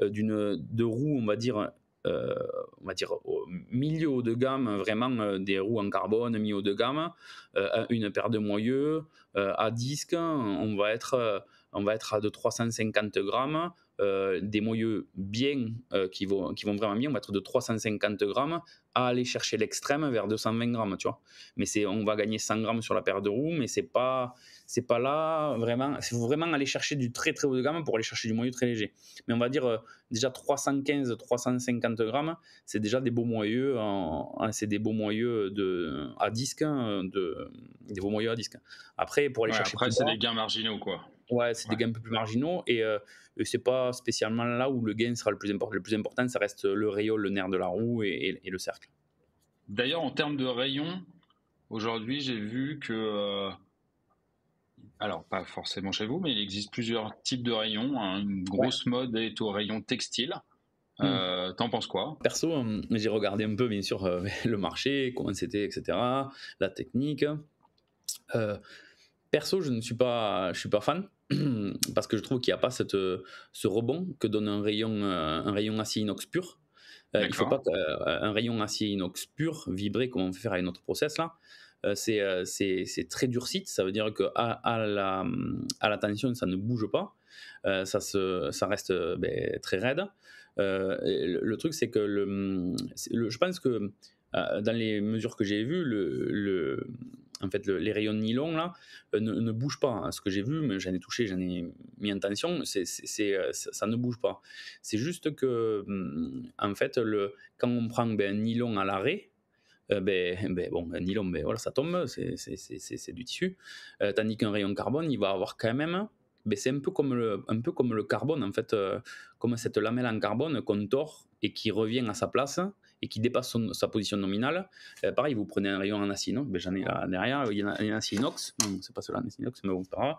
d'une de roues, on va dire euh, on va dire, au milieu de gamme, vraiment euh, des roues en carbone, milieu de gamme, euh, une paire de moyeux, à disque, on va être on va être à de 350 grammes euh, des moyeux bien, euh, qui, vont, qui vont vraiment bien, on va être de 350 grammes à aller chercher l'extrême vers 220 grammes, tu vois. Mais c'est, on va gagner 100 grammes sur la paire de roues, mais c'est pas, c'est pas là vraiment. Il faut vraiment aller chercher du très très haut de gamme pour aller chercher du moyeu très léger. Mais on va dire euh, déjà 315, 350 grammes, c'est déjà des beaux moyeux, c'est des beaux moyeux de, à disque, hein, des beaux à disque. Après, pour aller chercher. c'est des gains marginaux, quoi. Ouais, c'est des gains un peu plus marginaux euh, et c'est pas spécialement là où le gain sera le plus important. Le plus important, ça reste le rayon, le nerf de la roue et, le cercle. D'ailleurs, en termes de rayon, aujourd'hui, j'ai vu que. Euh, alors, pas forcément chez vous, mais il existe plusieurs types de rayons. Hein. Une grosse mode est au rayon textile. Euh, hmm. T'en penses quoi Perso, j'ai regardé un peu, bien sûr, le marché, comment c'était, etc., la technique. perso, je ne suis pas, je suis pas fan. parce que je trouve qu'il n'y a pas cette, euh, ce rebond que donne un rayon, euh, un rayon acier inox pur. Euh, il ne faut pas qu'un rayon acier inox pur vibrer comme on fait faire avec notre process là. c'est très durcite, ça veut dire qu'à à la, à la tension, ça ne bouge pas, ça, se, ça reste ben, très raide. le, truc, c'est que le, je pense que dans les mesures que j'ai vues, le, le en fait, les rayons de nylon là euh, ne, bougent pas. Hein, ce que j'ai vu, mais j'en ai touché, j'en ai mis en tension, euh, ça ne bouge pas. C'est juste que, mm, en fait, quand on prend ben, un nylon à l'arrêt, euh, ben, ben, bon, un nylon, voilà, ça tombe, c'est, du tissu. tandis qu'un rayon carbone, il va avoir quand même ben c'est un peu comme le, un peu comme le carbone en fait, comme cette lamelle en carbone qu'on tord et qui revient à sa place et qui dépasse sa position nominale, euh, pareil, vous prenez un rayon en acier inox, ben, j'en ai derrière, il y en a un acier inox, c'est pas cela, un acier inox, mais bon, pas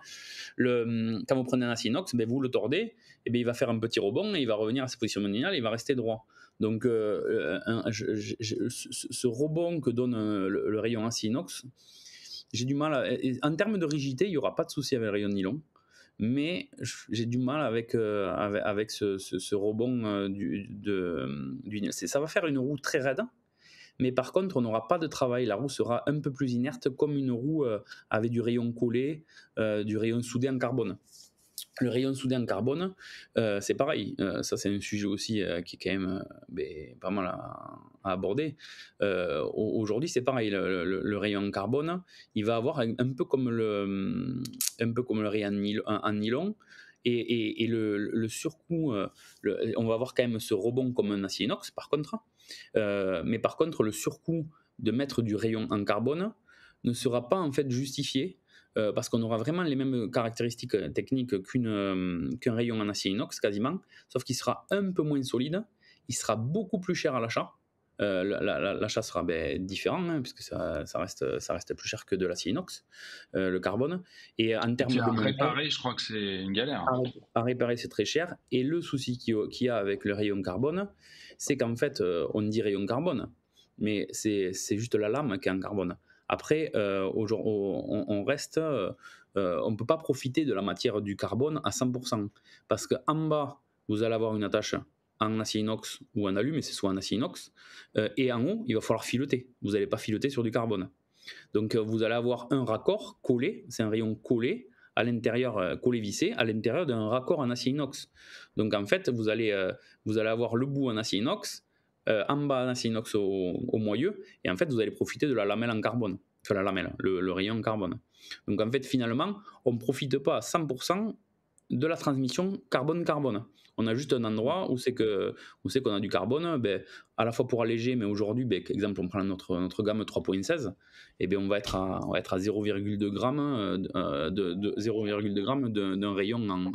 le, mm, Quand vous prenez un acier inox, ben, vous le tordez, et ben, il va faire un petit rebond et il va revenir à sa position nominale et il va rester droit. Donc, euh, euh, ce, rebond que donne le, rayon acier inox, j'ai du mal à, En termes de rigidité, il n'y aura pas de souci avec le rayon nylon mais j'ai du mal avec, euh, ce, ce, rebond euh, du, de, Ça va faire une roue très raide, mais par contre, on n'aura pas de travail. La roue sera un peu plus inerte, comme une roue euh, avec du rayon collé, du rayon soudé en carbone. Le rayon soudé en carbone, euh, c'est pareil. Euh, ça, c'est un sujet aussi euh, qui est quand même ben, pas mal à, aborder. Aujourd'hui, c'est pareil. Le, rayon en carbone, il va avoir un, peu comme le, un peu comme le rayon en, nylon. Et, le, le, surcoût, on va avoir quand même ce rebond comme un acier inox, par contre. mais par contre, le surcoût de mettre du rayon en carbone ne sera pas en fait justifié euh, parce qu'on aura vraiment les mêmes caractéristiques euh, techniques euh, qu'un rayon en acier inox quasiment, sauf qu'il sera un peu moins solide, il sera beaucoup plus cher à l'achat. l'achat sera ben, différent, hein, puisque ça, reste, ça reste plus cher que de l'acier inox, le carbone. Et en termes de. À réparer, je crois que c'est une galère. À, réparer, c'est très cher. Et le souci qu'il y a avec le rayon carbone, c'est qu'en fait, on dit rayon carbone, mais c'est, c'est juste la lame qui est en carbone. Après, euh, on, on, reste, euh, euh, on ne peut pas profiter de la matière du carbone à 100%, parce qu'en bas, vous allez avoir une attache en acier inox ou en alu, mais c'est soit en acier inox, et en haut, il va falloir fileter. Vous n'allez pas fileter sur du carbone. Donc vous allez avoir un raccord collé, c'est un rayon collé à l'intérieur, collé vissé, à l'intérieur d'un raccord en acier inox. Donc en fait, vous allez, vous allez avoir le bout en acier inox euh, en bas d'un inox au, moyeu, et en fait, vous allez profiter de la lamelle en carbone, enfin la lamelle, le, rayon rayon carbone. Donc en fait, finalement, on ne profite pas à 100% de la transmission carbone-carbone. On a juste un endroit où c'est que où c'est qu'on a du carbone, ben, à la fois pour alléger, mais aujourd'hui, ben, exemple, on prend notre, notre gamme 3.16, et eh ben on va être à être à 0,2 g euh, euh, de, de d'un rayon en,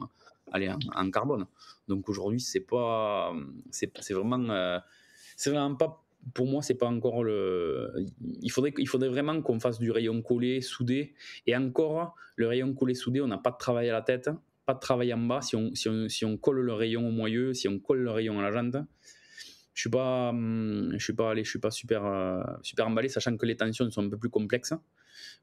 allez, en, carbone. Donc aujourd'hui, c'est pas c'est, vraiment c'est vraiment pas pour moi, c'est pas encore le. Il faudrait, il faudrait vraiment qu'on fasse du rayon collé, soudé. Et encore, le rayon collé, soudé, on n'a pas de travail à la tête, pas de travail en bas. Si on, si on, si on colle le rayon au moyeu, si on colle le rayon à la jante, je suis pas, je suis pas allé, je suis pas super, euh, super emballé, sachant que les tensions sont un peu plus complexes.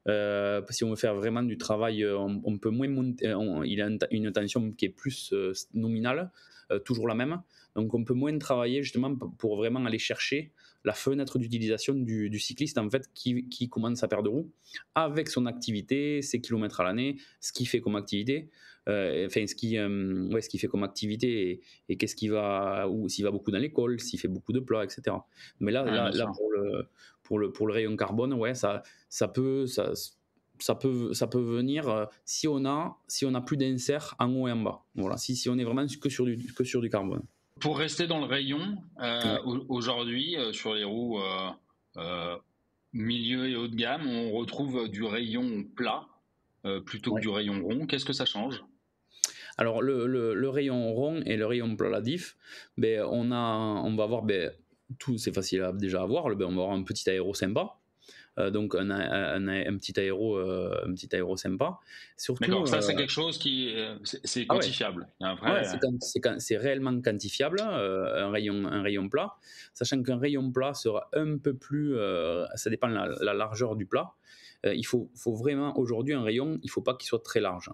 Euh, si on veut faire vraiment du travail, euh, on, peut moins monter. il y a une tension qui est plus nominale, toujours la même. Donc on peut moins travailler justement pour vraiment aller chercher la fenêtre d'utilisation du, cycliste en fait qui, qui, commande sa paire de roues avec son activité, ses kilomètres à l'année, ce qu'il fait comme activité, euh, enfin ce qui euh, ce qu fait comme activité et, qu'est-ce qu'il va ou s'il va beaucoup dans l'école, s'il fait beaucoup de plats, etc. Mais là, pour, le, pour, le, rayon carbone, ouais, ça, ça peut ça, peut, ça peut venir euh, si on a si on a plus d'insert en haut et en bas. Voilà, si, si on est vraiment que sur du, que sur du carbone. Pour rester dans le rayon, euh, aujourd'hui, euh, sur les roues euh, milieu et haut de gamme, on retrouve du rayon plat plutôt que du rayon rond. Qu'est-ce que ça change alors le, rayon rond et le rayon plat la ben, on, a, on va avoir, ben, tout c'est facile à, déjà à voir, ben, on va avoir un petit aéro sympa, euh, donc un, un, petit aéro, euh, un petit aéro sympa. Surtout, ça c'est euh, quelque chose qui c'est ah quantifiable. c'est, c'est, réellement quantifiable un rayon, un rayon plat, sachant qu'un rayon plat sera un peu plus, ça dépend de la, largeur du plat. il faut, faut vraiment aujourd'hui un rayon, il faut pas qu'il soit très large.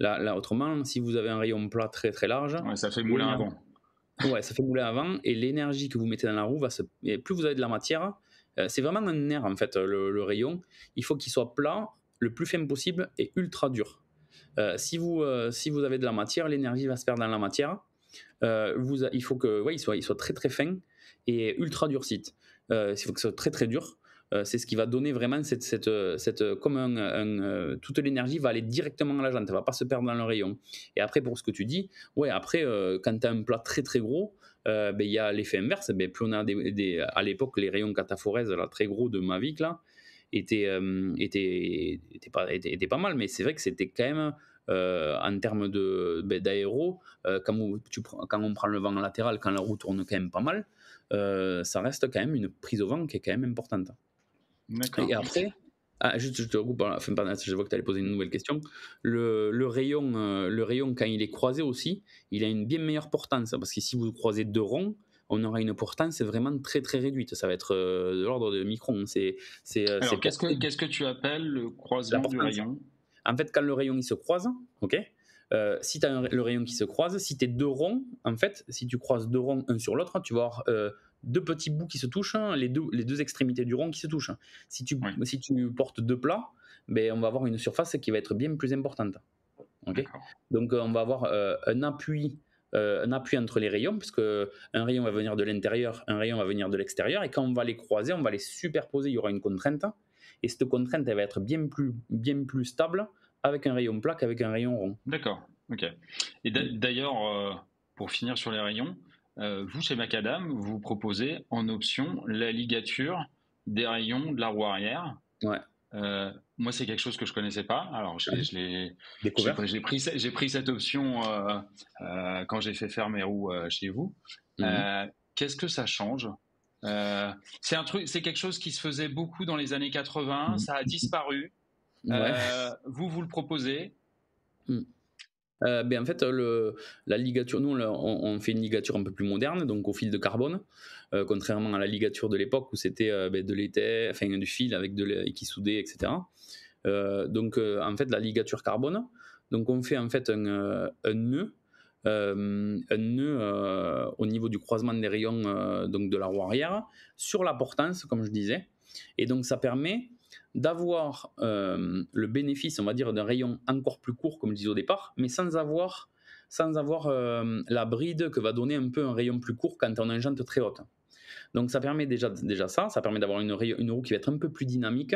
Là, autrement, si vous avez un rayon plat très très large, ça fait mouler avant. Ouais, ça fait mouler avant et l'énergie que vous mettez dans la roue va se. plus vous avez de la matière, euh, c'est vraiment un nerf, en fait, euh, le, rayon. Il faut qu'il soit plat, le plus fin possible et ultra dur. Euh, si, vous, si vous avez de la matière, l'énergie va se perdre dans la matière. vous, il faut que ouais, il soit, il soit très très fin et ultra durcite. il faut que ce soit très très dur. c'est ce qui va donner vraiment cette, cette, cette comme un, toute l'énergie va aller directement à la jante, elle va pas se perdre dans le rayon. Et après pour ce que tu dis, ouais après quand tu as un plat très très gros, euh, ben, il y a l'effet inverse. Ben, on a à l'époque, les rayons cataphorèses, là, très gros de Mavic, là, étaient, euh, pas, pas, mal, mais c'est vrai que c'était quand même. Euh, en termes de, ben, d'aéro, quand, quand on prend le vent latéral, quand la roue tourne quand même pas mal, ça reste quand même une prise au vent qui est quand même importante. Et après, ah, juste, je te recoupe, enfin, hein, pardon, je vois que tu allais poser une nouvelle question. Le, le rayon, euh, le rayon, quand il est croisé aussi, il a une bien meilleure portance. Hein, parce que si vous croisez deux ronds, on aura une portance vraiment très très réduite. Ça va être euh, de l'ordre de micron. Euh, c'est, qu'est-ce, que, qu'est-ce que tu appelles le croisement du rayon En fait, quand le rayon il se croise, ok si tu as le rayon qui se croise, si tu es deux ronds, en fait, si tu croises deux ronds un sur l'autre, tu vas avoir deux petits bouts qui se touchent, hein, les, deux, les deux extrémités du rond qui se touchent. Si tu, si tu portes deux plats, ben, on va avoir une surface qui va être bien plus importante. Okay Donc euh, on va avoir euh, un appui. Euh, un appui entre les rayons, puisque un rayon va venir de l'intérieur, un rayon va venir de l'extérieur, et quand on va les croiser, on va les superposer, il y aura une contrainte, et cette contrainte, elle va être bien plus, bien plus stable avec un rayon plat qu'avec un rayon rond. D'accord, ok. Et d'ailleurs, pour finir sur les rayons, euh, vous, chez Macadam, vous proposez en option la ligature des rayons de la roue arrière. Ouais. Euh, moi, c'est quelque chose que je connaissais pas. Alors, je, l'ai découvert. J'ai pris, j'ai pris cette option euh, quand j'ai fait faire mes roues chez vous. Mhm. Qu'est-ce que ça change C'est un truc, c'est quelque chose qui se faisait beaucoup dans les années 80. Mhm. Ça a disparu. vous, vous le proposez. Mm. Euh, ben en fait, le, la ligature, nous, on, fait une ligature un peu plus moderne, donc au fil de carbone, euh, contrairement à la ligature de l'époque où c'était euh, ben, de l'été, enfin du fil avec de qui soudait, etc. donc en fait, la ligature carbone, donc on fait en fait un, un nœud, un nœud au niveau du croisement des rayons donc de la roue arrière sur la portance, comme je disais, et donc ça permet d'avoir euh, le bénéfice, on va dire, d'un rayon encore plus court, comme je disais au départ, mais sans avoir, sans avoir euh, la bride que va donner un peu un rayon plus court quand on a une jante très haute. Donc ça permet déjà, déjà ça, ça permet d'avoir une, une roue qui va être un peu plus dynamique,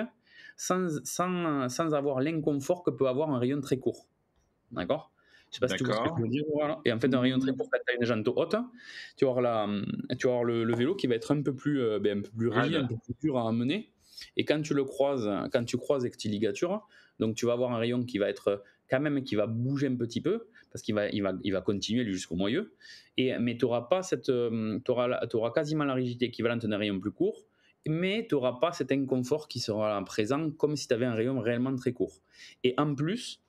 sans, sans, sans avoir l'inconfort que peut avoir un rayon très court. D'accord je sais pas si tu vois ce que je veux dire. Et en fait, un rayon très court, quand tu as une jante haute, tu vas avoir, tu le, vélo qui va être un peu plus, euh, ben, un peu plus ah, rigide, un peu plus dur à amener. Et quand tu le croises, quand tu croises donc tu vas avoir un rayon qui va être quand même qui va bouger un petit peu parce qu'il va, il va, il va continuer jusqu'au moyeu. Et, mais tu n'auras pas cette, euh, auras, auras quasiment la rigidité équivalente d'un rayon plus court, mais tu n'auras pas cet inconfort qui sera présent comme si tu avais un rayon réellement très court. Et en plus,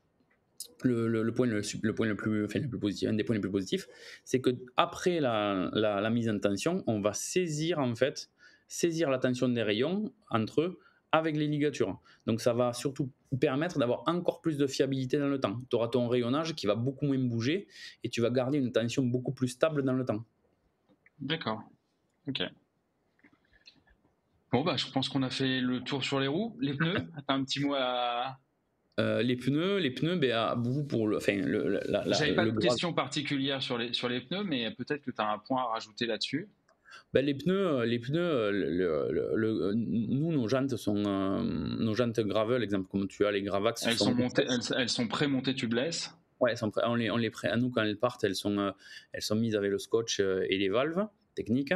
le, le, le, point, le, plus, enfin, plus, positif, un des points les plus positifs, c'est que après la, mise en tension, on va saisir en fait saisir la tension des rayons entre eux avec les ligatures. Donc ça va surtout permettre d'avoir encore plus de fiabilité dans le temps. Tu auras ton rayonnage qui va beaucoup moins bouger et tu vas garder une tension beaucoup plus stable dans le temps. D'accord. Ok. Bon, bah, je pense qu'on a fait le tour sur les roues. Les pneus, as un petit mot à, euh, les pneus, les pneus, ben, à vous pour le. Enfin, le, J'avais pas de question particulière sur les, sur les pneus, mais peut-être que tu as un point à rajouter là-dessus ben, les pneus, euh, les pneus euh, le, euh, nous, nos jantes sont nos jantes gravel, exemple, comme tu as les Gravax. Elles sont, sont montées, elles, sont tubeless Ouais, elles sont pré on les, on les à nous, quand elles partent, elles sont, elles sont mises avec le scotch et les valves techniques.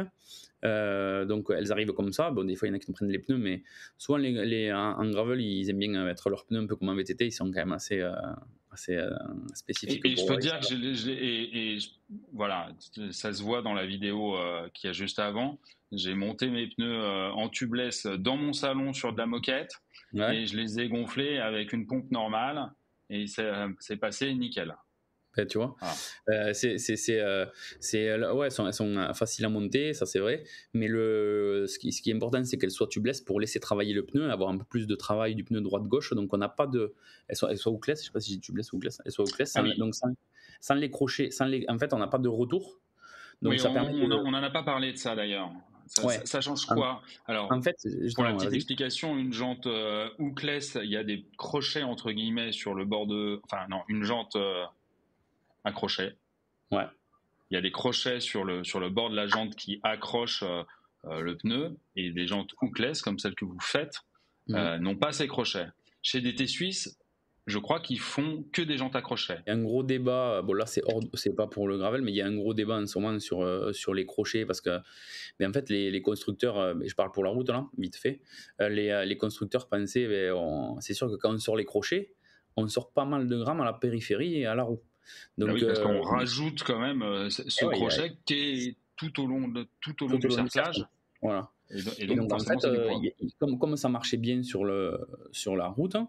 donc elles arrivent comme ça. Bon, des fois, il y en a qui prennent les pneus, mais soit les, en, gravel, ils aiment bien mettre leurs pneus un peu comme en VTT. Ils sont quand même assez, euh, c'est spécifique. Et, je peux dire que voilà, ça se voit dans la vidéo qui euh, qu'il a juste avant. J'ai monté mes pneus euh, en tubeless dans mon salon sur de la moquette et je les ai gonflés avec une pompe normale et c'est passé nickel tu vois. Ah. Euh, c'est, c'est, c'est, euh, c'est euh, ouais, elles sont, sont, faciles à monter, ça c'est vrai. Mais le, ce qui, ce qui est important, c'est qu'elles soient tubeless pour laisser travailler le pneu, avoir un peu plus de travail du pneu droite-gauche. Donc on n'a pas de, elles soient, elles je sais pas si tu tubeless ou elles soient ah Donc sans, sans, les crochets, sans en fait, on n'a pas de retour. Donc ça on, permet en a pas parlé de ça d'ailleurs. Ça, change quoi Alors, en fait, pour la petite explication, une jante euh, hookless, il y a des crochets entre guillemets sur le bord de, enfin non, une jante un Ouais. Il y a des crochets sur le, sur le bord de la jante qui accrochent euh, euh, le pneu et des jantes hookless comme celles que vous faites mmh. euh, n'ont pas ces crochets. Chez DT Suisse, je crois qu'ils font que des jantes accrochées Il y a un gros débat, bon là c'est hors, c'est pas pour le gravel, mais il y a un gros débat en ce moment sur, sur les crochets parce que, en fait les, les constructeurs, je parle pour la route là, vite fait, les, les, constructeurs pensaient, ben, c'est sûr que quand on sort les crochets, on sort pas mal de grammes à la périphérie et à la roue. Ah donc, ah oui, parce qu'on euh, rajoute quand même euh, ce crochet eh qui est tout au long, de, tout au long du cerclage Voilà. Et, donc, et donc en fait, euh, comme, comme, ça marchait bien sur, le, sur la route, hein,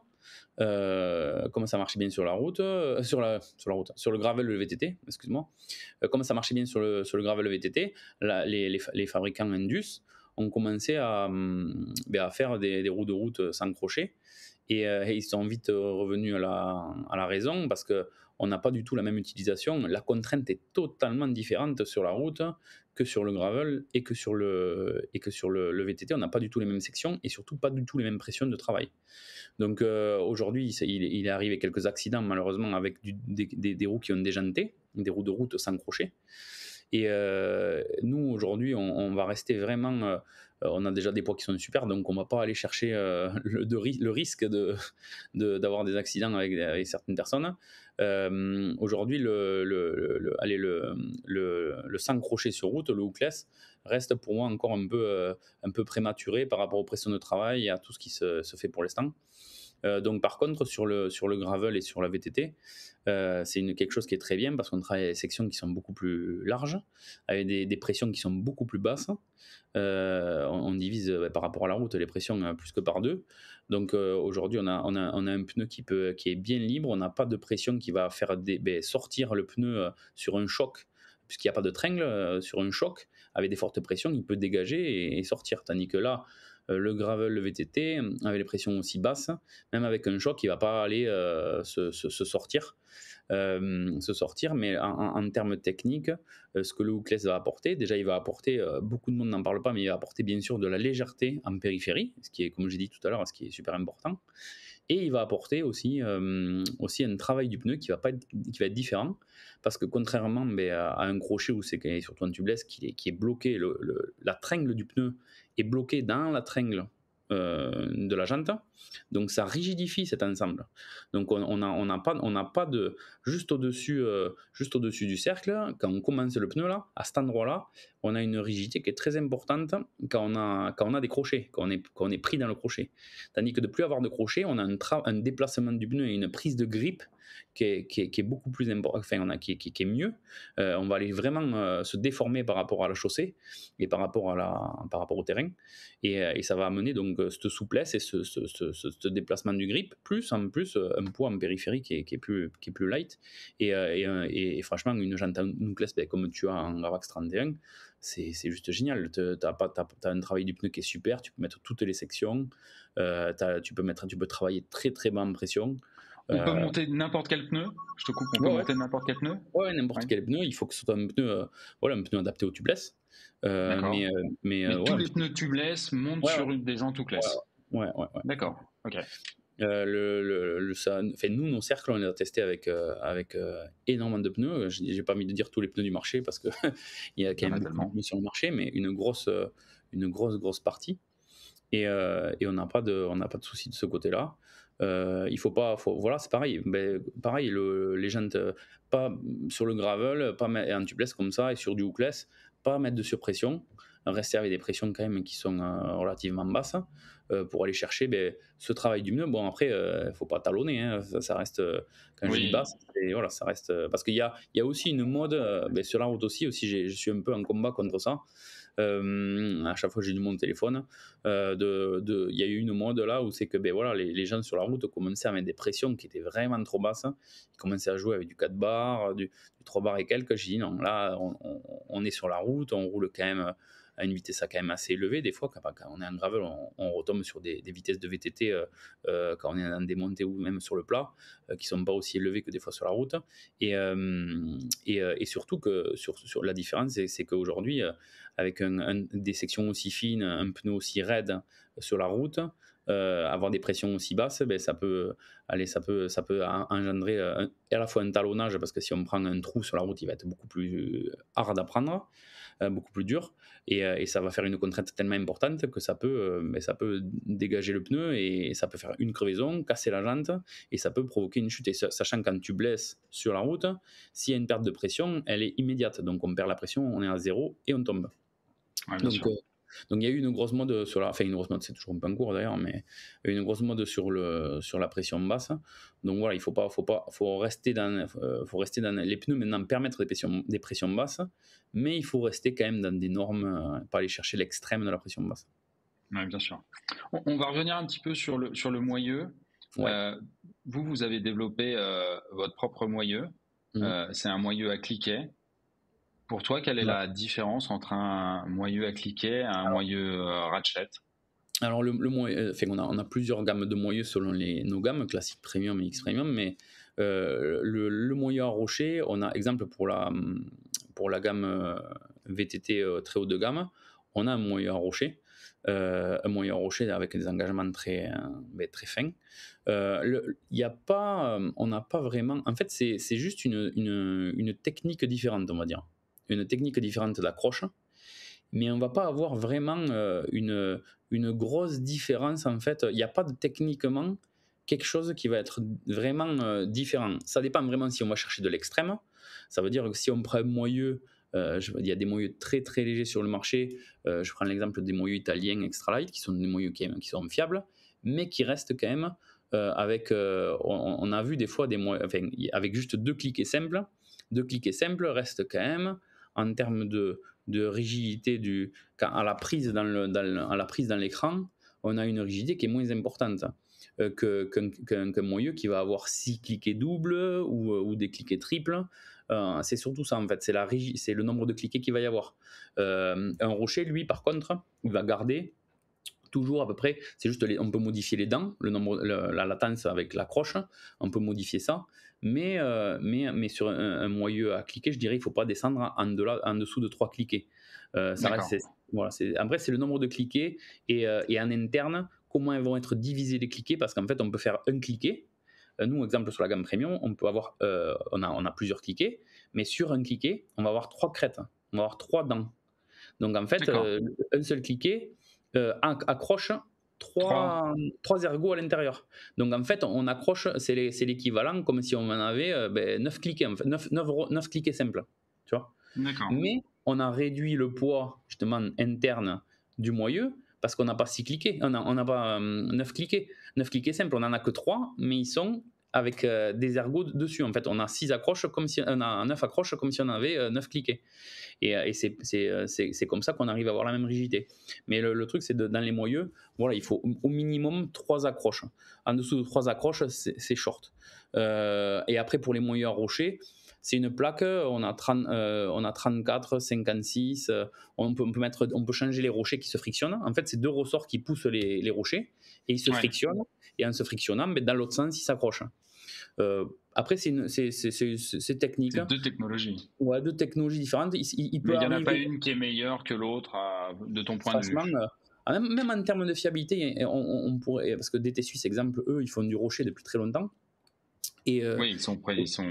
euh, comme ça marchait bien sur la route, sur, la, sur la route, sur le gravel le VTT, excuse-moi, comment ça marchait bien sur le, sur le gravel le VTT, les, les, fabricants Indus ont commencé à, mm, ben, à faire des, roues de route sans crochet et, et ils sont vite revenus à la, à la raison parce que on n'a pas du tout la même utilisation. La contrainte est totalement différente sur la route que sur le gravel et que sur le, et que sur le, VTT. On n'a pas du tout les mêmes sections et surtout pas du tout les mêmes pressions de travail. Donc euh, aujourd'hui, il, est arrivé quelques accidents malheureusement avec des, des, roues qui ont déjanté, des roues de route sans crochet. Et euh, nous, aujourd'hui, on, va rester vraiment euh, euh, on a déjà des poids qui sont super, donc on ne va pas aller chercher euh, le, risque d'avoir des accidents avec, certaines personnes. Euh, aujourd'hui, le, le, crochet sur route, le hookless, reste pour moi encore un peu, un peu prématuré par rapport aux pressions de travail et à tout ce qui se fait pour l'instant. Euh, donc par contre, sur le, sur gravel et sur la VTT, euh, c'est quelque chose qui est très bien parce qu'on travaille avec des sections qui sont beaucoup plus larges, avec des, pressions qui sont beaucoup plus basses. Euh, on, divise bah, par rapport à la route les pressions hein, plus que par deux. Donc aujourd'hui, on a, on, un pneu qui, est bien libre, on n'a pas de pression qui va faire des, ben, sortir le pneu sur un choc puisqu'il n'y a pas de tringle, sur un choc, avec des fortes pressions, il peut dégager et, et sortir. Tandis que là, euh, le gravel, le VTT, euh, avec les pressions aussi basses, même avec un choc, il ne va pas aller euh, se, sortir. se sortir. Mais en, termes techniques, ce que le Hookless va apporter, déjà, il va apporter, beaucoup de monde n'en parle pas, mais il va apporter bien sûr de la légèreté en périphérie, ce qui est, comme j'ai dit tout à l'heure, ce qui est super important. Et il va apporter aussi, aussi un travail du pneu qui va, pas être, qui va être différent, parce que contrairement mais ben, à un crochet où c'est surtout un tubeless qui est, qui est bloqué, la tringle du pneu est bloqué dans la tringle euh, de la jante. Donc ça rigidifie cet ensemble. Donc on n'a on pas, on n'a pas de... Juste au-dessus euh, juste au -dessus du cercle, quand on commence le pneu là, à cet endroit-là, on a une rigidité qui est très importante quand on a, quand on a des crochets, quand on, est, quand on est pris dans le crochet. Tandis que de plus avoir de crochet, on a un, un déplacement du pneu et une prise de grippe qui est, beaucoup plus important, enfin, qui, est mieux. Euh, on va aller vraiment euh, se déformer par rapport à la chaussée et par rapport, à la, par rapport au terrain. Et, euh, ça va amener donc cette souplesse et ce, ce, ce, déplacement du grip, plus en plus un poids en périphérie qui est, est plus, qui est plus light. Et, et, franchement, une jante nucleus, ben, comme tu as en Ravax 31, c'est juste génial. Tu as, as, un travail du pneu qui est super, tu peux mettre toutes les sections, tu peux mettre, tu peux travailler très très bas en pression, on peut euh, monter n'importe quel pneu Je te coupe, on peut monter n'importe quel pneu Ouais, n'importe quel pneu. Il faut que ce soit un pneu, euh, voilà, un pneu adapté au tubeless. Euh, mais, mais, mais tous les pneus tubeless montent sur des gens tout classe. Ouais, ouais, D'accord, ok. ça, fait, nous, nos cercles, on les a testés avec, avec énormément de pneus. J'ai pas mis de dire tous les pneus du marché parce qu'il y a quand même beaucoup pneus sur le marché, mais une grosse, une grosse, grosse partie. Et, et on n'a pas de, on n'a pas de souci de ce côté-là. Euh, il faut pas, voilà, c'est pareil. Mais ben, pareil, le, les gens euh, pas sur le gravel, pas mettre en tubeless comme ça et sur du hookless, pas mettre de surpression, rester avec des pressions quand même qui sont euh, relativement basses hein, euh, pour aller chercher ben, ce travail du mieux. Bon, après, il ne faut pas talonner, hein, ça, reste, quand je dis basse, et voilà, ça reste. parce qu'il y a, y a aussi une mode, ben, sur la route aussi, aussi je suis un peu en combat contre ça. Euh, à chaque fois, que j'ai du monde au téléphone. Euh, il de, y a eu une de là où c'est que ben, voilà, les, gens sur la route commençaient à mettre des pressions qui étaient vraiment trop basses. Ils commençaient à jouer avec du 4 bars, du, 3 bars et quelques. J'ai dit non, là, on, on, est sur la route, on roule quand même à une vitesse quand même assez élevée. Des fois, quand, bah, on est en gravel, on, retombe sur des, vitesses de VTT euh, euh, quand on est en démontée ou même sur le plat, euh, qui sont pas aussi élevées que des fois sur la route. Et, et, surtout que sur, la différence, c'est qu'aujourd'hui, avec des sections aussi fines, un pneu aussi raide sur la route, avoir des pressions aussi basses, ben, ça peut, aller ça peut, ça peut engendrer à la fois un talonnage parce que si on prend un trou sur la route, il va être beaucoup plus hard à prendre. Euh, beaucoup plus dur, euh, et, ça va faire une contrainte tellement importante que ça peut, euh, ben, ça peut dégager le pneu et, ça peut faire une crevaison, casser la jante, et ça peut provoquer une chute. Et sachant quand tu blesses sur la route, s'il y a une perte de pression, elle est immédiate, donc on perd la pression, on est à zéro et on tombe. Donc il y a eu une grosse mode sur la, enfin une grosse c'est toujours un peu d'ailleurs, mais une grosse mode sur le sur la pression basse. Donc voilà, il faut pas, faut pas, faut rester dans, euh, faut rester dans les pneus maintenant permettre des pressions, des pressions basses, mais il faut rester quand même dans des normes, euh, pas aller chercher l'extrême de la pression basse. Oui, bien sûr. On, va revenir un petit peu sur le sur le moyeu. Euh, vous, vous avez développé votre propre moyeu. Mmh. c'est un moyeu à cliquer. Pour toi, quelle est la différence entre un moyeu à cliquer et un moyeu euh, ratchet alors, le, moyeu, euh, on, a, on, a, plusieurs gammes de moyeux selon les, nos gammes, classique premium et X premium, mais euh, le, moyeu à rocher, on a exemple pour la, pour la gamme VTT très haut de gamme, on a un moyeu à rocher. Euh, un moyen rocher avec des engagements très, ben, très fins. Il n'y a pas, on n'a pas vraiment. En fait, c'est juste une, une, une, technique différente, on va dire une technique différente d'accroche, mais on ne va pas avoir vraiment euh, une, une grosse différence en fait. Il n'y a pas de techniquement quelque chose qui va être vraiment euh, différent. Ça dépend vraiment si on va chercher de l'extrême. Ça veut dire que si on prend un moyeu, euh, il y a des moyeux très très légers sur le marché. je prends l'exemple des moyeux italiens extra light, qui sont des moyeux qui, sont fiables, mais qui restent quand même avec. On, a vu des fois des moyeux, avec juste deux clics et simples, deux clics et simples restent quand même en termes de, rigidité du, à, la prise dans la prise dans l'écran, on a une rigidité qui est moins importante euh, qu'un que, que, moyeu qui va avoir six cliquets doubles ou, euh, ou des cliquets triples. Euh, c'est surtout ça en fait, c'est, la c'est le nombre de cliquets qu'il va y avoir. un rocher, lui, par contre, il va garder toujours à peu près, c'est juste on peut modifier les dents, le nombre, la latence avec la croche, on peut modifier ça, mais, euh, mais, mais sur un, moyeu à cliquer, je dirais il ne faut pas descendre en, en dessous de 3 cliquets. Euh, ça reste, voilà, après, c'est le nombre de cliquets et, euh, et, en interne, comment ils vont être divisés les cliquets, parce qu'en fait, on peut faire un cliquet. Euh, nous, exemple sur la gamme premium, on peut avoir, on a, on, a, plusieurs cliquets, mais sur un cliquet, on va avoir trois crêtes, on va avoir trois dents. Donc en fait, un seul cliquet accroche trois, trois ergots à l'intérieur. Donc en fait, on accroche, c'est l'équivalent comme si on en avait euh, ben, 9 cliquets, en fait, 9, 9, 9 cliquets simples. Tu vois Mais on a réduit le poids justement interne du moyeu parce qu'on n'a pas 6 cliquets, on n'a pas 9 euh, cliquets. 9 cliquets simples, on n'en a que 3, mais ils sont avec euh, des ergots dessus. En fait, on a 6 accroches comme si euh, on a 9 accroches comme si on avait 9 euh, cliquets. Et, c'est comme ça qu'on arrive à avoir la même rigidité. Mais le, truc, c'est dans les moyeux, voilà, il faut au minimum 3 accroches. En dessous de 3 accroches, c'est short. et après, pour les moyeux à rocher, c'est une plaque, on a, 30, euh, on a 34, 56, euh, on, peut, peut, mettre, on peut changer les rochers qui se frictionnent. En fait, c'est deux ressorts qui poussent les, rochers et ils se frictionnent. Et en se frictionnant, mais ben, dans l'autre sens, ils s'accrochent. Euh, après, c'est technique. deux technologies. Ouais, deux technologies différentes. Il, il, mais en a pas une qui est meilleure que l'autre, de ton point de vue. Ah, même, même en termes de fiabilité, on, on pourrait, parce que DT Suisse, exemple, eux, ils font du rocher depuis très longtemps. Euh, oui, ils sont prêts, ils sont.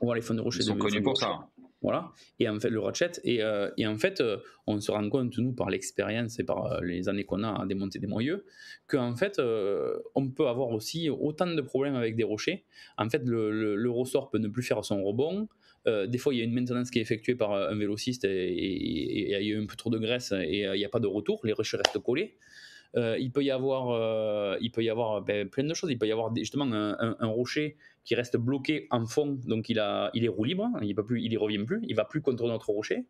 rochers. sont connus pour ça. Voilà. Et en fait, le ratchet. Euh, et, en fait, euh, on se rend compte, nous, par l'expérience et par les années qu'on a à démonter des moyeux, qu'en fait, on peut avoir aussi autant de problèmes avec des rochers. En fait, le, ressort peut ne plus faire son rebond. des fois, il y a une maintenance qui est effectuée par un vélociste et, et il y a eu un peu trop de graisse et il n'y a pas de retour. Les rochers restent collés. Euh, il peut y avoir, euh, il peut y avoir ben, plein de choses. Il peut y avoir justement un, rocher qui reste bloqué en fond, donc il, est roue libre, hein. il ne revient plus, il va plus contre notre rocher.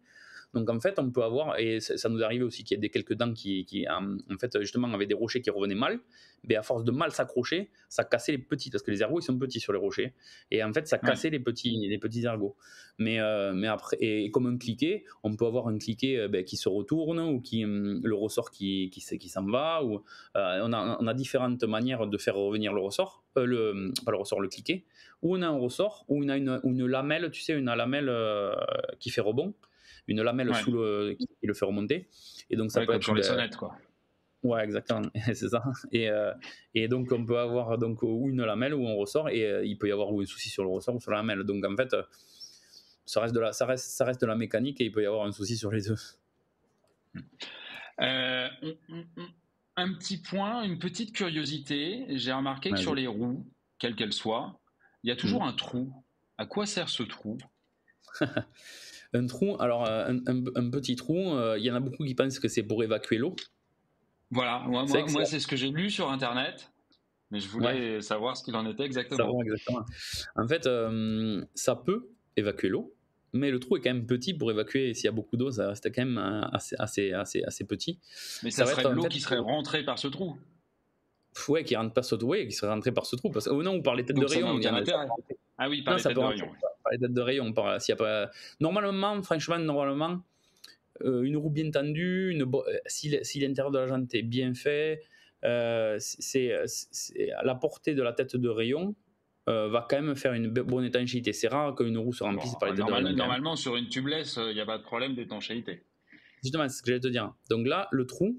Donc en fait, on peut avoir, et ça, ça nous arrivait aussi qu'il y ait des, quelques dents qui, euh, en fait, justement, avaient des rochers qui revenaient mal, mais à force de mal s'accrocher, ça cassait les petits, parce que les ergots, ils sont petits sur les rochers. Et en fait, ça cassait les, petits, les petits ergots. Mais, euh, mais après, et, comme un cliquet, on peut avoir un cliquet euh, ben, qui se retourne, ou qui, hum, le ressort qui, qui, s'en va, ou on, a, différentes manières de faire revenir le ressort, le, pas le ressort, le cliquet, ou on a un ressort, ou on a une, une lamelle, tu sais, une lamelle qui fait rebond, une lamelle sous le, qui, le fait remonter. Et donc, ça peut être. Sur les sonnettes, quoi. Ouais, exactement, c'est ça. Et, euh, et, donc, on peut avoir donc, ou une lamelle ou on ressort, et euh, il peut y avoir ou un souci sur le ressort ou sur la lamelle. Donc, en fait, euh, ça, reste de la, ça, reste, ça reste de la mécanique et il peut y avoir un souci sur les deux. un petit point, une petite curiosité. J'ai remarqué que sur les roues, quelles qu'elles soient, il y a toujours mm. un trou. À quoi sert ce trou Un trou, alors euh, un, petit trou, euh, il y en a beaucoup qui pensent que c'est pour évacuer l'eau. Voilà, moi, c'est ce que j'ai lu sur Internet, mais je voulais savoir ce qu'il en était exactement. En fait, euh, ça peut évacuer l'eau, mais le trou est quand même petit pour évacuer. S'il y a beaucoup d'eau, ça reste quand même assez, assez, assez, petit. Mais ça, serait l'eau qui serait rentrée par ce trou. Oui, qui rentre par ce trou, qui serait rentré par ce trou. Parce... Oh non, ou par les têtes de rayon. Ah oui, par les têtes de rayon par les de rayon. Par, pas... Normalement, franchement, normalement, euh, une roue bien tendue, une euh, si, l'intérieur de la jante est bien fait, euh, c'est à la portée de la tête de rayon, va quand même faire une bonne étanchéité. C'est rare qu'une roue se remplisse par les de normalement, normalement, sur une tubeless, il n'y a pas de problème d'étanchéité. Justement, c'est ce que j'allais te dire. Donc là, le trou,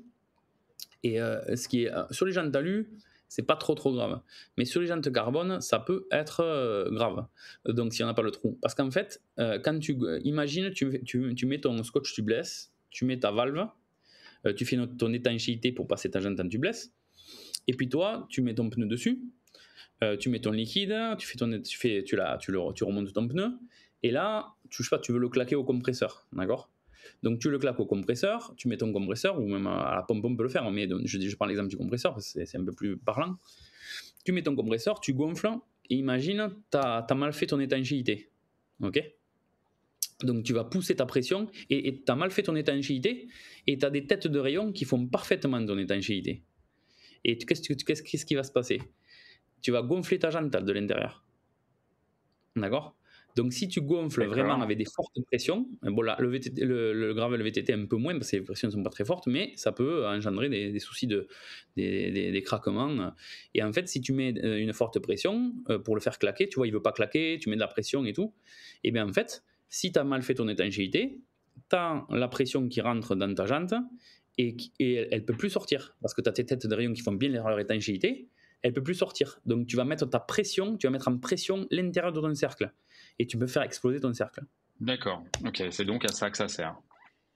et ce qui est sur les jantes d'alu, c'est pas trop trop grave. Mais sur les jantes carbone, ça peut être euh, grave. Euh, donc si on n'a pas le trou. Parce qu'en fait, euh, quand tu imagines, tu, tu, tu, mets ton scotch tu blesses, tu mets ta valve, tu fais ton étanchéité pour passer ta jante en blesses. et puis toi, tu mets ton pneu dessus, tu mets ton liquide, tu fais ton, tu fais, tu la, tu le, tu remontes ton pneu, et là, tu je pas, tu veux le claquer au compresseur, d'accord donc tu le claques au compresseur, tu mets ton compresseur, ou même à la pompe, on peut le faire, mais je, je prends l'exemple du compresseur, c'est un peu plus parlant. Tu mets ton compresseur, tu gonfles, et imagine, tu as, mal fait ton étanchéité. Ok donc tu vas pousser ta pression et tu as mal fait ton étanchéité et tu as des têtes de rayon qui font parfaitement ton étanchéité. Et qu'est-ce ce qui va se passer Tu vas gonfler ta jante de l'intérieur. D'accord donc si tu gonfles vraiment avec des fortes pressions, euh, bon là, le, VTT, gravel VTT un peu moins parce que les pressions ne sont pas très fortes, mais ça peut euh, engendrer des, soucis de des, craquements. Et en fait, si tu mets euh, une forte pression pour le faire claquer, tu vois, il veut pas claquer, tu mets de la pression et tout. Et eh bien en fait, si tu as mal fait ton étanchéité, tu as la pression qui rentre dans ta jante et, elle, ne peut plus sortir parce que tu as tes têtes de rayon qui font bien leur étanchéité elle peut plus sortir. Donc tu vas mettre ta pression, tu vas mettre en pression l'intérieur de ton cercle et tu peux faire exploser ton cercle. D'accord, ok, c'est donc à ça que ça sert.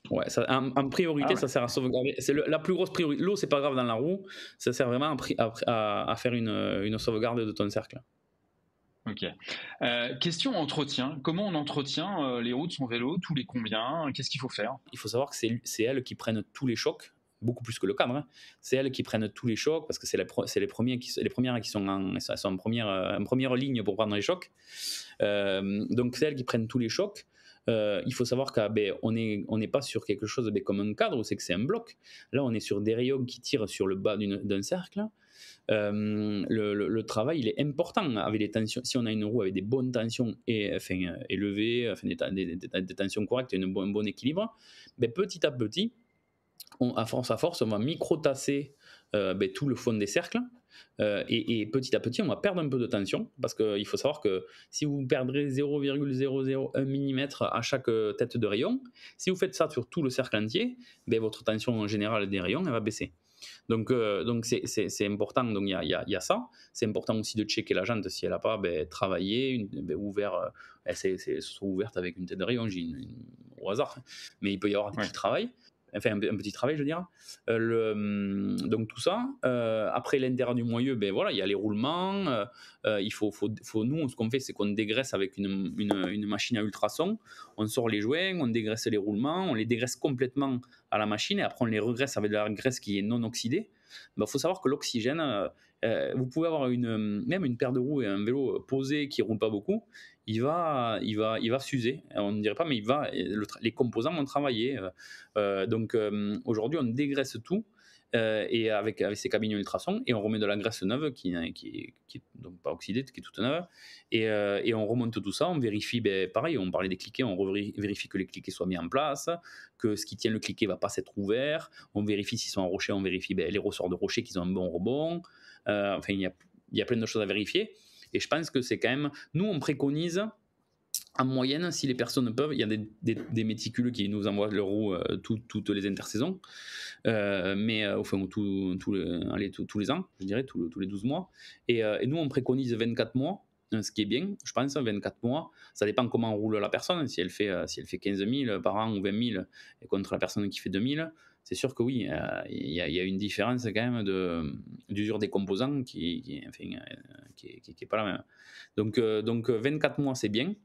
Ouais, en, priorité, ah ça sert à sauvegarder. C'est la plus grosse priorité. L'eau, c'est pas grave dans la roue. Ça sert vraiment à, faire une, sauvegarde de ton cercle. Ok. Euh, question entretien. Comment on entretient euh, les roues de son vélo Tous les combien Qu'est-ce qu'il faut faire Il faut savoir que c'est elles qui prennent tous les chocs beaucoup plus que le cadre. Hein. C'est elles qui prennent tous les chocs parce que c'est les, premiers qui, les premières qui sont, en, première, euh, en première ligne pour prendre les chocs. Euh, donc c'est elles qui prennent tous les chocs. Euh, il faut savoir qu'on ben, n'est on pas sur quelque chose ben, comme un cadre, c'est que c'est un bloc. Là, on est sur des rayons qui tirent sur le bas d'un cercle. le, travail, il est important avec les tensions. Si on a une roue avec des bonnes tensions et, élevées, des, tensions correctes et une, un bon équilibre, ben, petit à petit, on, à force à force, on va micro-tasser euh, ben, tout le fond des cercles. Euh, et, petit à petit, on va perdre un peu de tension parce qu'il faut savoir que si vous perdrez 0,001 mm à chaque euh, tête de rayon, si vous faites ça sur tout le cercle entier, ben, votre tension en général des rayons elle va baisser. Donc, donc c'est, important. Donc, il y a, ça. C'est important aussi de checker la jante si elle n'a pas ben, travaillé, ouverte. ouvert, elle ouverte avec une tête de rayon, au hasard. Mais il peut y avoir un travail enfin un, petit travail, je veux dire. Euh, le, hum, donc tout ça. Euh, après l'intérieur du moyeu, ben voilà, il y a les roulements. Euh, il faut, faut, nous, ce qu'on fait, c'est qu'on dégraisse avec une, machine à ultrasons. On sort les joints, on dégraisse les roulements, on les dégraisse complètement à la machine et après on les regraisse avec de la graisse qui est non oxydée. Il ben, faut savoir que l'oxygène, vous pouvez avoir une, même une paire de roues et un vélo posé qui ne roule pas beaucoup, il va, il va, il va s'user. On ne dirait pas, mais il va. Euh, les composants vont travailler. Euh, euh, donc aujourd'hui, on dégraisse tout. et avec, avec ces camions ultrasons, et on remet de la graisse neuve qui n'est qui, donc pas oxydée, qui est toute neuve, et, et on remonte tout ça, on vérifie, ben, pareil, on parlait des cliquets, on vérifie que les cliquets soient mis en place, que ce qui tient le cliquet ne va pas s'être ouvert, on vérifie s'ils sont en rocher, on vérifie ben, les ressorts de rocher qu'ils ont un bon rebond, enfin il y a il y a plein de choses à vérifier. Et je pense que c'est quand même, nous on préconise en moyenne, si les personnes peuvent, il y a des, méticules qui nous envoient leur roue euh, toutes les intersaisons, euh, mais enfin, euh, tous les ans, je dirais, tous les 12 mois. Et, nous, on préconise 24 mois, ce qui est bien, je pense, 24 mois. Ça dépend comment roule la personne, si elle fait, si elle fait 15 000 par an ou 20 000, et contre la personne qui fait 2 000 c'est sûr que oui, euh, il y, a une différence quand même de, euh, d'usure des composants euh, qui, qui, est pas la même. Donc, donc 24 mois, c'est bien.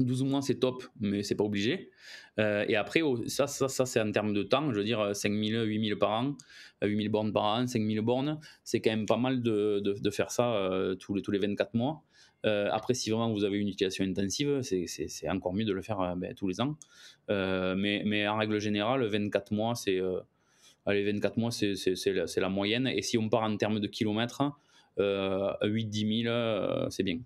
12 mois, c'est top, mais c'est pas obligé. et après, ça, ça, c'est en termes de temps. Je veux dire, 5000, 8000 par an, 8000 bornes par an, 5000 bornes, c'est quand même pas mal de, de, faire ça tous, les, tous les 24 mois. Euh, après, si vraiment vous avez une utilisation intensive, c'est encore mieux de le faire euh, ben, tous les ans. Euh, mais, en règle générale, 24 mois, c'est c'est la, moyenne. Et si on part en termes de kilomètres, 8-10 000, c'est bien.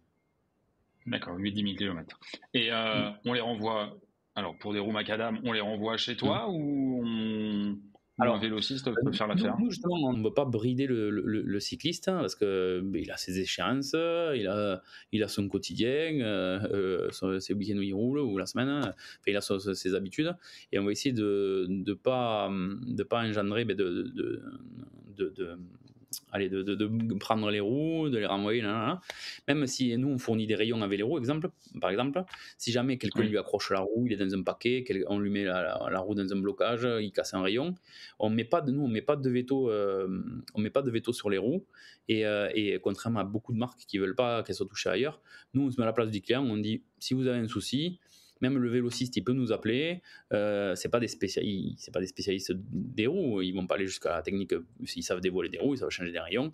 D'accord, 8-10 000 kilomètres. Et mm. on les renvoie alors pour des roues macadam, on les renvoie chez mm. toi ou on... Alors, un vélociste peut faire l'affaire. Nous, justement, on ne veut pas brider le, cycliste hein, parce que bah, il a ses échéances, il a, il a son quotidien, euh, euh ses week-ends où il roule ou la semaine, il a ses habitudes. Et on va essayer de ne pas, de pas engendrer bah, de, de allez, de, prendre les roues, de les renvoyer, même si nous on fournit des rayons avec les roues, exemple, par exemple, si jamais quelqu'un lui accroche la roue, il est dans un paquet, on lui met la, roue dans un blocage, il casse un rayon, on met pas de nous, on met pas de veto, euh, on met pas de sur les roues, euh, et, contrairement à beaucoup de marques qui veulent pas qu'elles soient touchées ailleurs, nous on se met à la place du client, on dit si vous avez un souci, même le vélociste, il peut nous appeler. Ce euh, c'est pas des spécialistes, pas des spécialistes des roues. Ils vont pas aller jusqu'à la technique. S'ils savent dévoiler des roues, ils savent changer des rayons.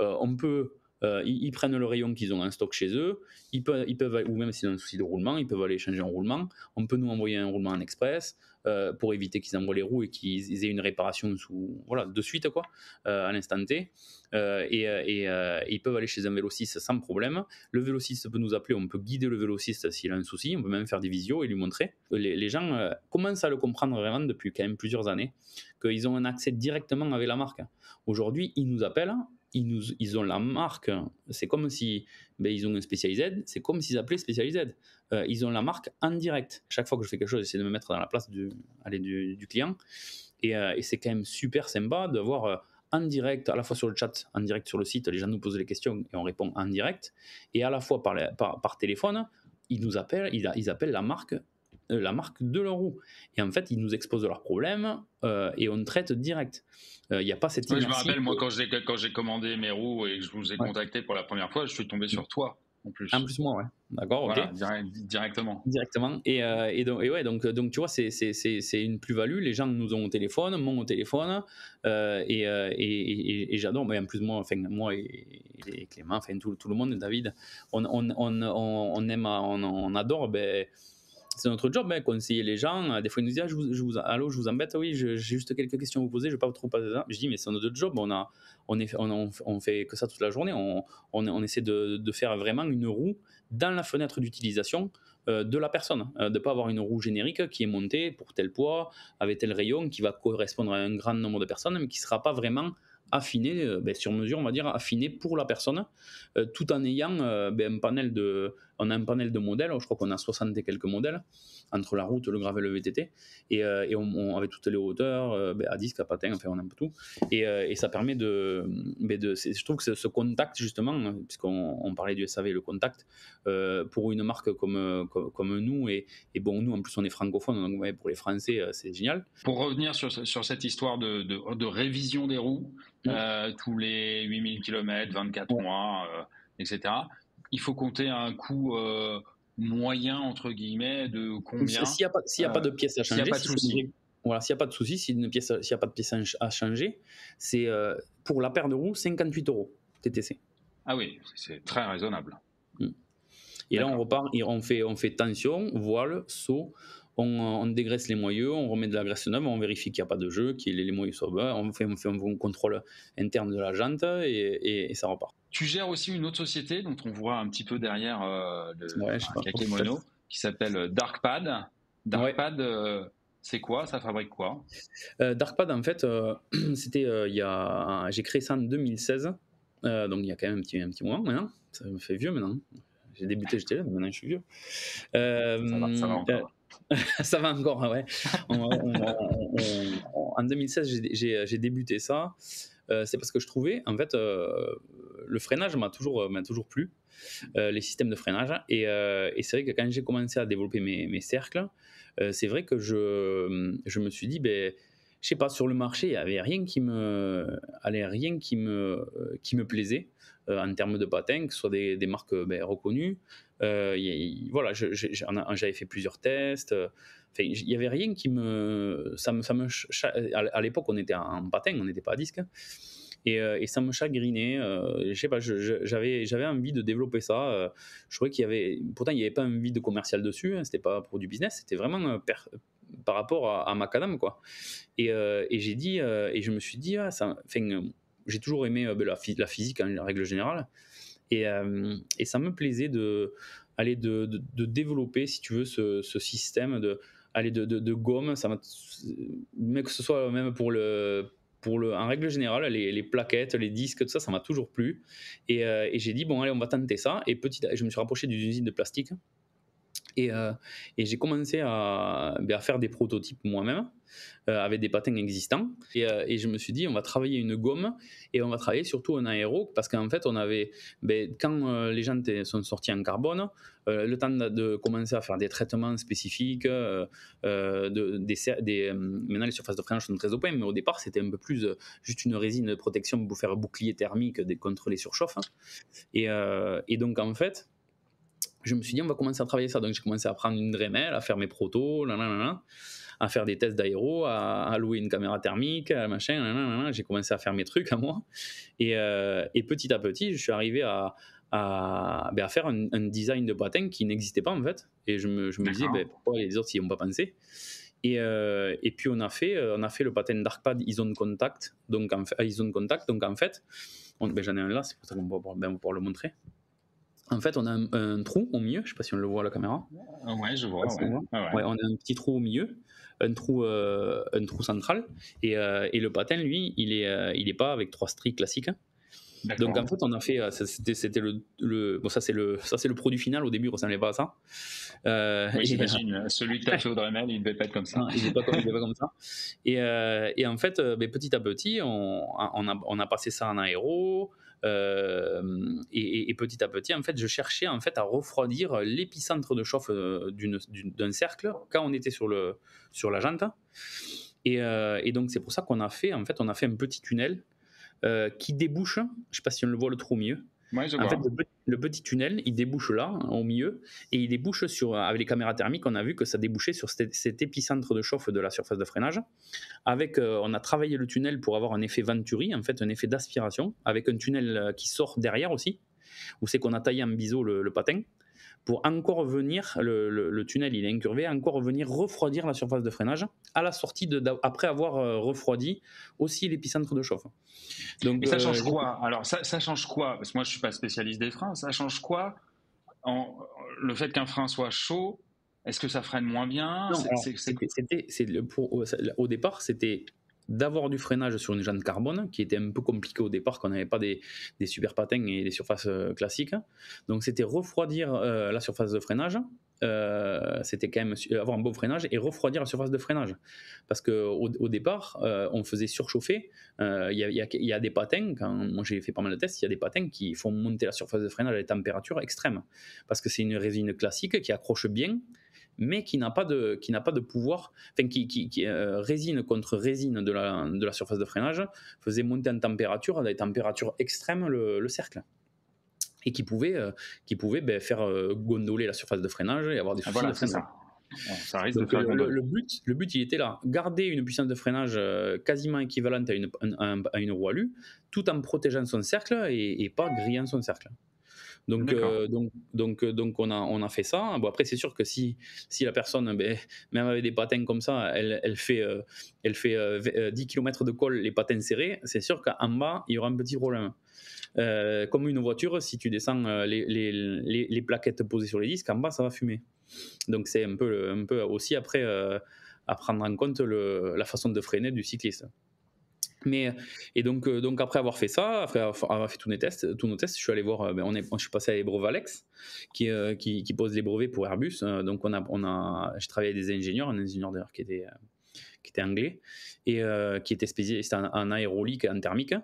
Euh, on peut euh, ils, prennent le rayon qu'ils ont en stock chez eux, ils peuvent, ils peuvent ou même s'ils ont un souci de roulement, ils peuvent aller changer un roulement. On peut nous envoyer un roulement en express euh, pour éviter qu'ils envoient les roues et qu'ils aient une réparation sous, voilà, de suite, quoi, euh, à l'instant T. Et, ils peuvent aller chez un vélociste sans problème. Le vélociste peut nous appeler, on peut guider le vélociste s'il a un souci, on peut même faire des visios et lui montrer. Les, les gens commencent à le comprendre vraiment depuis quand même plusieurs années, qu'ils ont un accès directement avec la marque. Aujourd'hui, ils nous appellent, ils, nous, ils ont la marque. C'est comme si ben, ils ont un spécialisé, c'est comme s'ils appelaient spécialisé. Euh, ils ont la marque en direct. Chaque fois que je fais quelque chose, j'essaie de me mettre dans la place du, du, client. Euh, et, c'est quand même super sympa de voir euh, en direct, à la fois sur le chat, en direct sur le site, les gens nous posent les questions et on répond en direct, et à la fois par, par, téléphone, ils nous appellent, ils appellent la marque euh, la marque de leur roue. Et en fait, ils nous exposent leurs problèmes euh, et on traite direct. Euh, il n'y a pas cette. je me rappelle, moi, quand j'ai, quand j'ai commandé mes roues et que je vous ai contacté pour la première fois, je suis tombé sur toi. En plus. En plus, moi, ouais. D'accord, directement. Directement. Et, et, donc, et ouais, donc, donc, tu vois, c'est, c'est, une plus-value. Les gens nous ont au téléphone, m'ont au téléphone. Et, et j'adore. Mais en plus, moi, enfin, moi et, Clément, enfin, tout, le monde, David, on, on, on, on aime, on, adore. Ben, c'est notre job, mais hein, conseiller les gens. Euh, des fois, ils nous disent ah, je vous, Allô, je vous embête, ah oui, j'ai juste quelques questions à vous poser, je ne vais pas trop passer ça. Je dis Mais c'est notre job, on, a, on, est, on, fait que ça toute la journée. On, on, on essaie de, de, faire vraiment une roue dans la fenêtre d'utilisation euh, de la personne. Euh, de ne pas avoir une roue générique qui est montée pour tel poids, avec tel rayon, qui va correspondre à un grand nombre de personnes, mais qui ne sera pas vraiment affinée, ben, sur mesure, on va dire, affinée pour la personne, tout en ayant ben, un panel de on a un panel de modèles, je crois qu'on a 60 et quelques modèles, entre la route, le gravel et le euh, VTT, et, on, avait toutes les hauteurs, euh, ben, à disque, à patin, enfin on a un peu tout, et, euh, ça permet de... Ben, je trouve que ce, contact, justement, hein, puisqu'on parlait du SAV, le contact, pour une marque comme, nous, et, bon, nous en plus on est francophone, donc pour les Français, c'est génial. Pour revenir sur, cette histoire de, révision des roues, mmh. tous les 8000 km, 24 mois, etc il faut compter un coût euh, moyen, entre guillemets, de combien S'il n'y euh, a, pas, de pièce à changer. Voilà, s'il a pas de souci, s'il n'y a, pas de pièce à changer, c'est euh, pour la paire de roues 58 euros TTC. Ah oui, c'est très raisonnable. Mm. Et là, on repart, on fait, on fait tension, voile, saut, on, dégraisse les moyeux, on remet de la graisse neuve, on vérifie qu'il n'y a pas de jeu, y les, les moyeux sont bons, on fait, on fait un contrôle interne de la jante et ça repart. Tu gères aussi une autre société dont on voit un petit peu derrière euh, le Kakemono, qui s'appelle euh, Darkpad. Darkpad, euh, c'est quoi Ça fabrique quoi Darkpad, en fait, c'était il j'ai créé ça en 2016, donc il y a quand même un petit, un petit moment maintenant. Ça me fait vieux maintenant. J'ai débuté, j'étais là, maintenant je suis vieux. ça va, ça encore. ça va encore, ouais. en 2016, j'ai débuté ça. Euh, c'est parce que je trouvais, en fait, euh, le freinage m'a toujours, euh, toujours plu, les systèmes de freinage. Et, c'est vrai que quand j'ai commencé à développer mes, cercles, c'est vrai que je, je me suis dit, ben je sais pas, sur le marché, il n'y avait rien qui me, allait rien qui me, qui me plaisait en termes de patins, que ce soit des, des marques ben, reconnues. voilà, j'avais fait plusieurs tests il n'y avait rien qui me. Ça me, ça me à l'époque, on était en patin, on n'était pas à disque. Et, euh, ça me chagrinait. Euh, je sais pas, j'avais, j'avais envie de développer ça. Euh. je trouvais qu'il y avait, pourtant il n'y avait pas envie de commercial dessus. Ce hein, c'était pas pour du business, c'était vraiment par rapport à, ma Macadam quoi. Et, j'ai dit et je me suis dit, ah, ça, j'ai toujours aimé ben, la, physique en hein, règle générale. Et, ça me plaisait de aller de, développer, si tu veux, ce, ce système de aller de, de, gomme, ça mais que ce soit même pour le pour le, en règle générale, les, plaquettes, les disques, tout ça, ça m'a toujours plu. Et, euh, j'ai dit, bon, allez, on va tenter ça. Et petite je me suis rapproché d'une usine de plastique euh, et, j'ai commencé ben, à, faire des prototypes moi-même euh, avec des patins existants. Euh, et, je me suis dit, on va travailler une gomme et on va travailler surtout un aéro parce qu'en fait, on avait, ben, quand les gens sont sortis en carbone, le temps de, commencer à faire des traitements spécifiques, de, maintenant les surfaces de freinage sont très open, mais au départ, c'était un peu plus juste une résine de protection pour faire un bouclier thermique contre les surchauffes. et donc, en fait, je me suis dit, on va commencer à travailler ça. Donc, j'ai commencé à prendre une Dremel, à faire mes protos, à faire des tests d'aéro, à, louer une caméra thermique, machin, j'ai commencé à faire mes trucs à moi. Et, euh, petit à petit, je suis arrivé à, ben, faire un, design de patin qui n'existait pas en fait. Et je me, je disais, ben, pourquoi les autres n'y ont pas pensé euh, et, puis on a fait, euh, on a fait le patin Darkpad Ison Contact. Donc en fait, Ison Contact, donc en fait, j'en ai un là, c'est pour ça va ben, le montrer. En fait, on a un, trou au milieu. Je ne sais pas si on le voit à la caméra. Ah ouais, je vois. Ah ouais. on a un petit trou au milieu, un trou, euh, un trou central. Et, euh, et, le patin, lui, il n'est euh, pas avec trois stries classiques. Donc en fait, on a fait, c'était le, le, bon ça c'est le, ça c'est le produit final. Au début, on ressemblait pas à ça. Euh, oui, ben, j'imagine. Celui as fait au Dremel, il ne devait pas être comme ça. il devait pas, comme, comme ça. Et, et en fait, ben, petit à petit, on, a, on a passé ça en aéro. Euh, et, petit à petit, en fait, je cherchais en fait à refroidir l'épicentre de chauffe euh, d'un cercle quand on était sur, le, sur la jante. Euh, et, donc c'est pour ça qu'on a fait, en fait, on a fait un petit tunnel qui débouche, je ne sais pas si on le voit le trop mieux, le petit, tunnel, il débouche là, hein, au milieu, et il débouche sur. Euh, avec les caméras thermiques, on a vu que ça débouchait sur cet, épicentre de chauffe de la surface de freinage. Avec, euh, on a travaillé le tunnel pour avoir un effet Venturi, en fait, un effet d'aspiration, avec un tunnel euh, qui sort derrière aussi, où c'est qu'on a taillé en biseau le patin pour encore venir, le, tunnel il est incurvé, encore venir refroidir la surface de freinage à la sortie, de, après avoir euh, refroidi aussi l'épicentre de chauffe. Donc, euh, ça change quoi Alors ça, change quoi Parce que moi je ne suis pas spécialiste des freins, ça change quoi en, Le fait qu'un frein soit chaud, est-ce que ça freine moins bien non, Au départ, c'était d'avoir du freinage sur une jante carbone, qui était un peu compliqué au départ, qu'on n'avait pas des, des, super patins et des surfaces euh, classiques. Donc c'était refroidir euh, la surface de freinage. Euh, c'était quand même avoir un beau freinage et refroidir la surface de freinage parce que au, départ on faisait surchauffer il y, a des patins quand moi j'ai fait pas mal de tests il y a des patins qui font monter la surface de freinage à des températures extrêmes parce que c'est une résine classique qui accroche bien mais qui n'a pas de qui n'a pas de pouvoir, enfin qui, euh, résine contre résine de la, de la surface de freinage faisait monter en température à des températures extrêmes le, cercle et qui pouvait euh, qui pouvait ben, faire euh, gondoler la surface de freinage et avoir des ah, soucis de freinage. le, but, le but, il était là, garder une puissance de freinage quasiment équivalente à une, à, une roue lue, tout en protégeant son cercle et pas grillant son cercle. Euh, donc, donc, donc, euh, donc on, a, on a fait ça. après, c'est sûr que si, si la personne, ben, même avec des patins comme ça, elle, elle fait, euh, elle fait 10 km de col, les patins serrés, c'est sûr qu'en bas, il y aura un petit problème. comme une voiture, si tu descends les, les, les, plaquettes posées sur les disques, en bas, ça va fumer. Donc, c'est un peu, un peu aussi après à prendre en compte la façon de freiner du cycliste. Mais, et donc, euh, donc, après avoir fait ça, après avoir fait tous nos tests, tous nos tests je suis allé voir, euh, ben, on est, je suis passé à Ebrovalex, Alex euh, qui, qui, pose les brevets pour Airbus. Hein. Donc, on a, on a, j'ai travaillé avec des ingénieurs, un ingénieur d'ailleurs qui était, qui était anglais, et qui était spécialisé en, en aérolique, en thermique.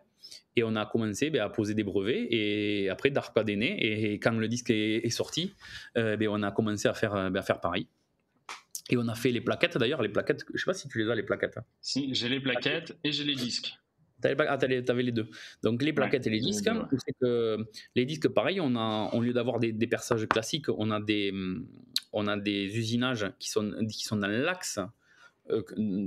Et on a commencé ben, à poser des brevets. Et après, Dark est né. Et, quand le disque est, sorti, ben, on a commencé à faire, pareil à faire Paris. Et on a fait les plaquettes d'ailleurs, les plaquettes, je sais pas si tu les as les plaquettes. Hein. Si, j'ai les plaquettes et j'ai les disques. ah, t'avais les deux. Donc les plaquettes et les disques. que les disques, pareil, on a, au lieu d'avoir des, des perçages classiques, on a des, on a des usinages qui sont, qui sont dans l'axe. Euh,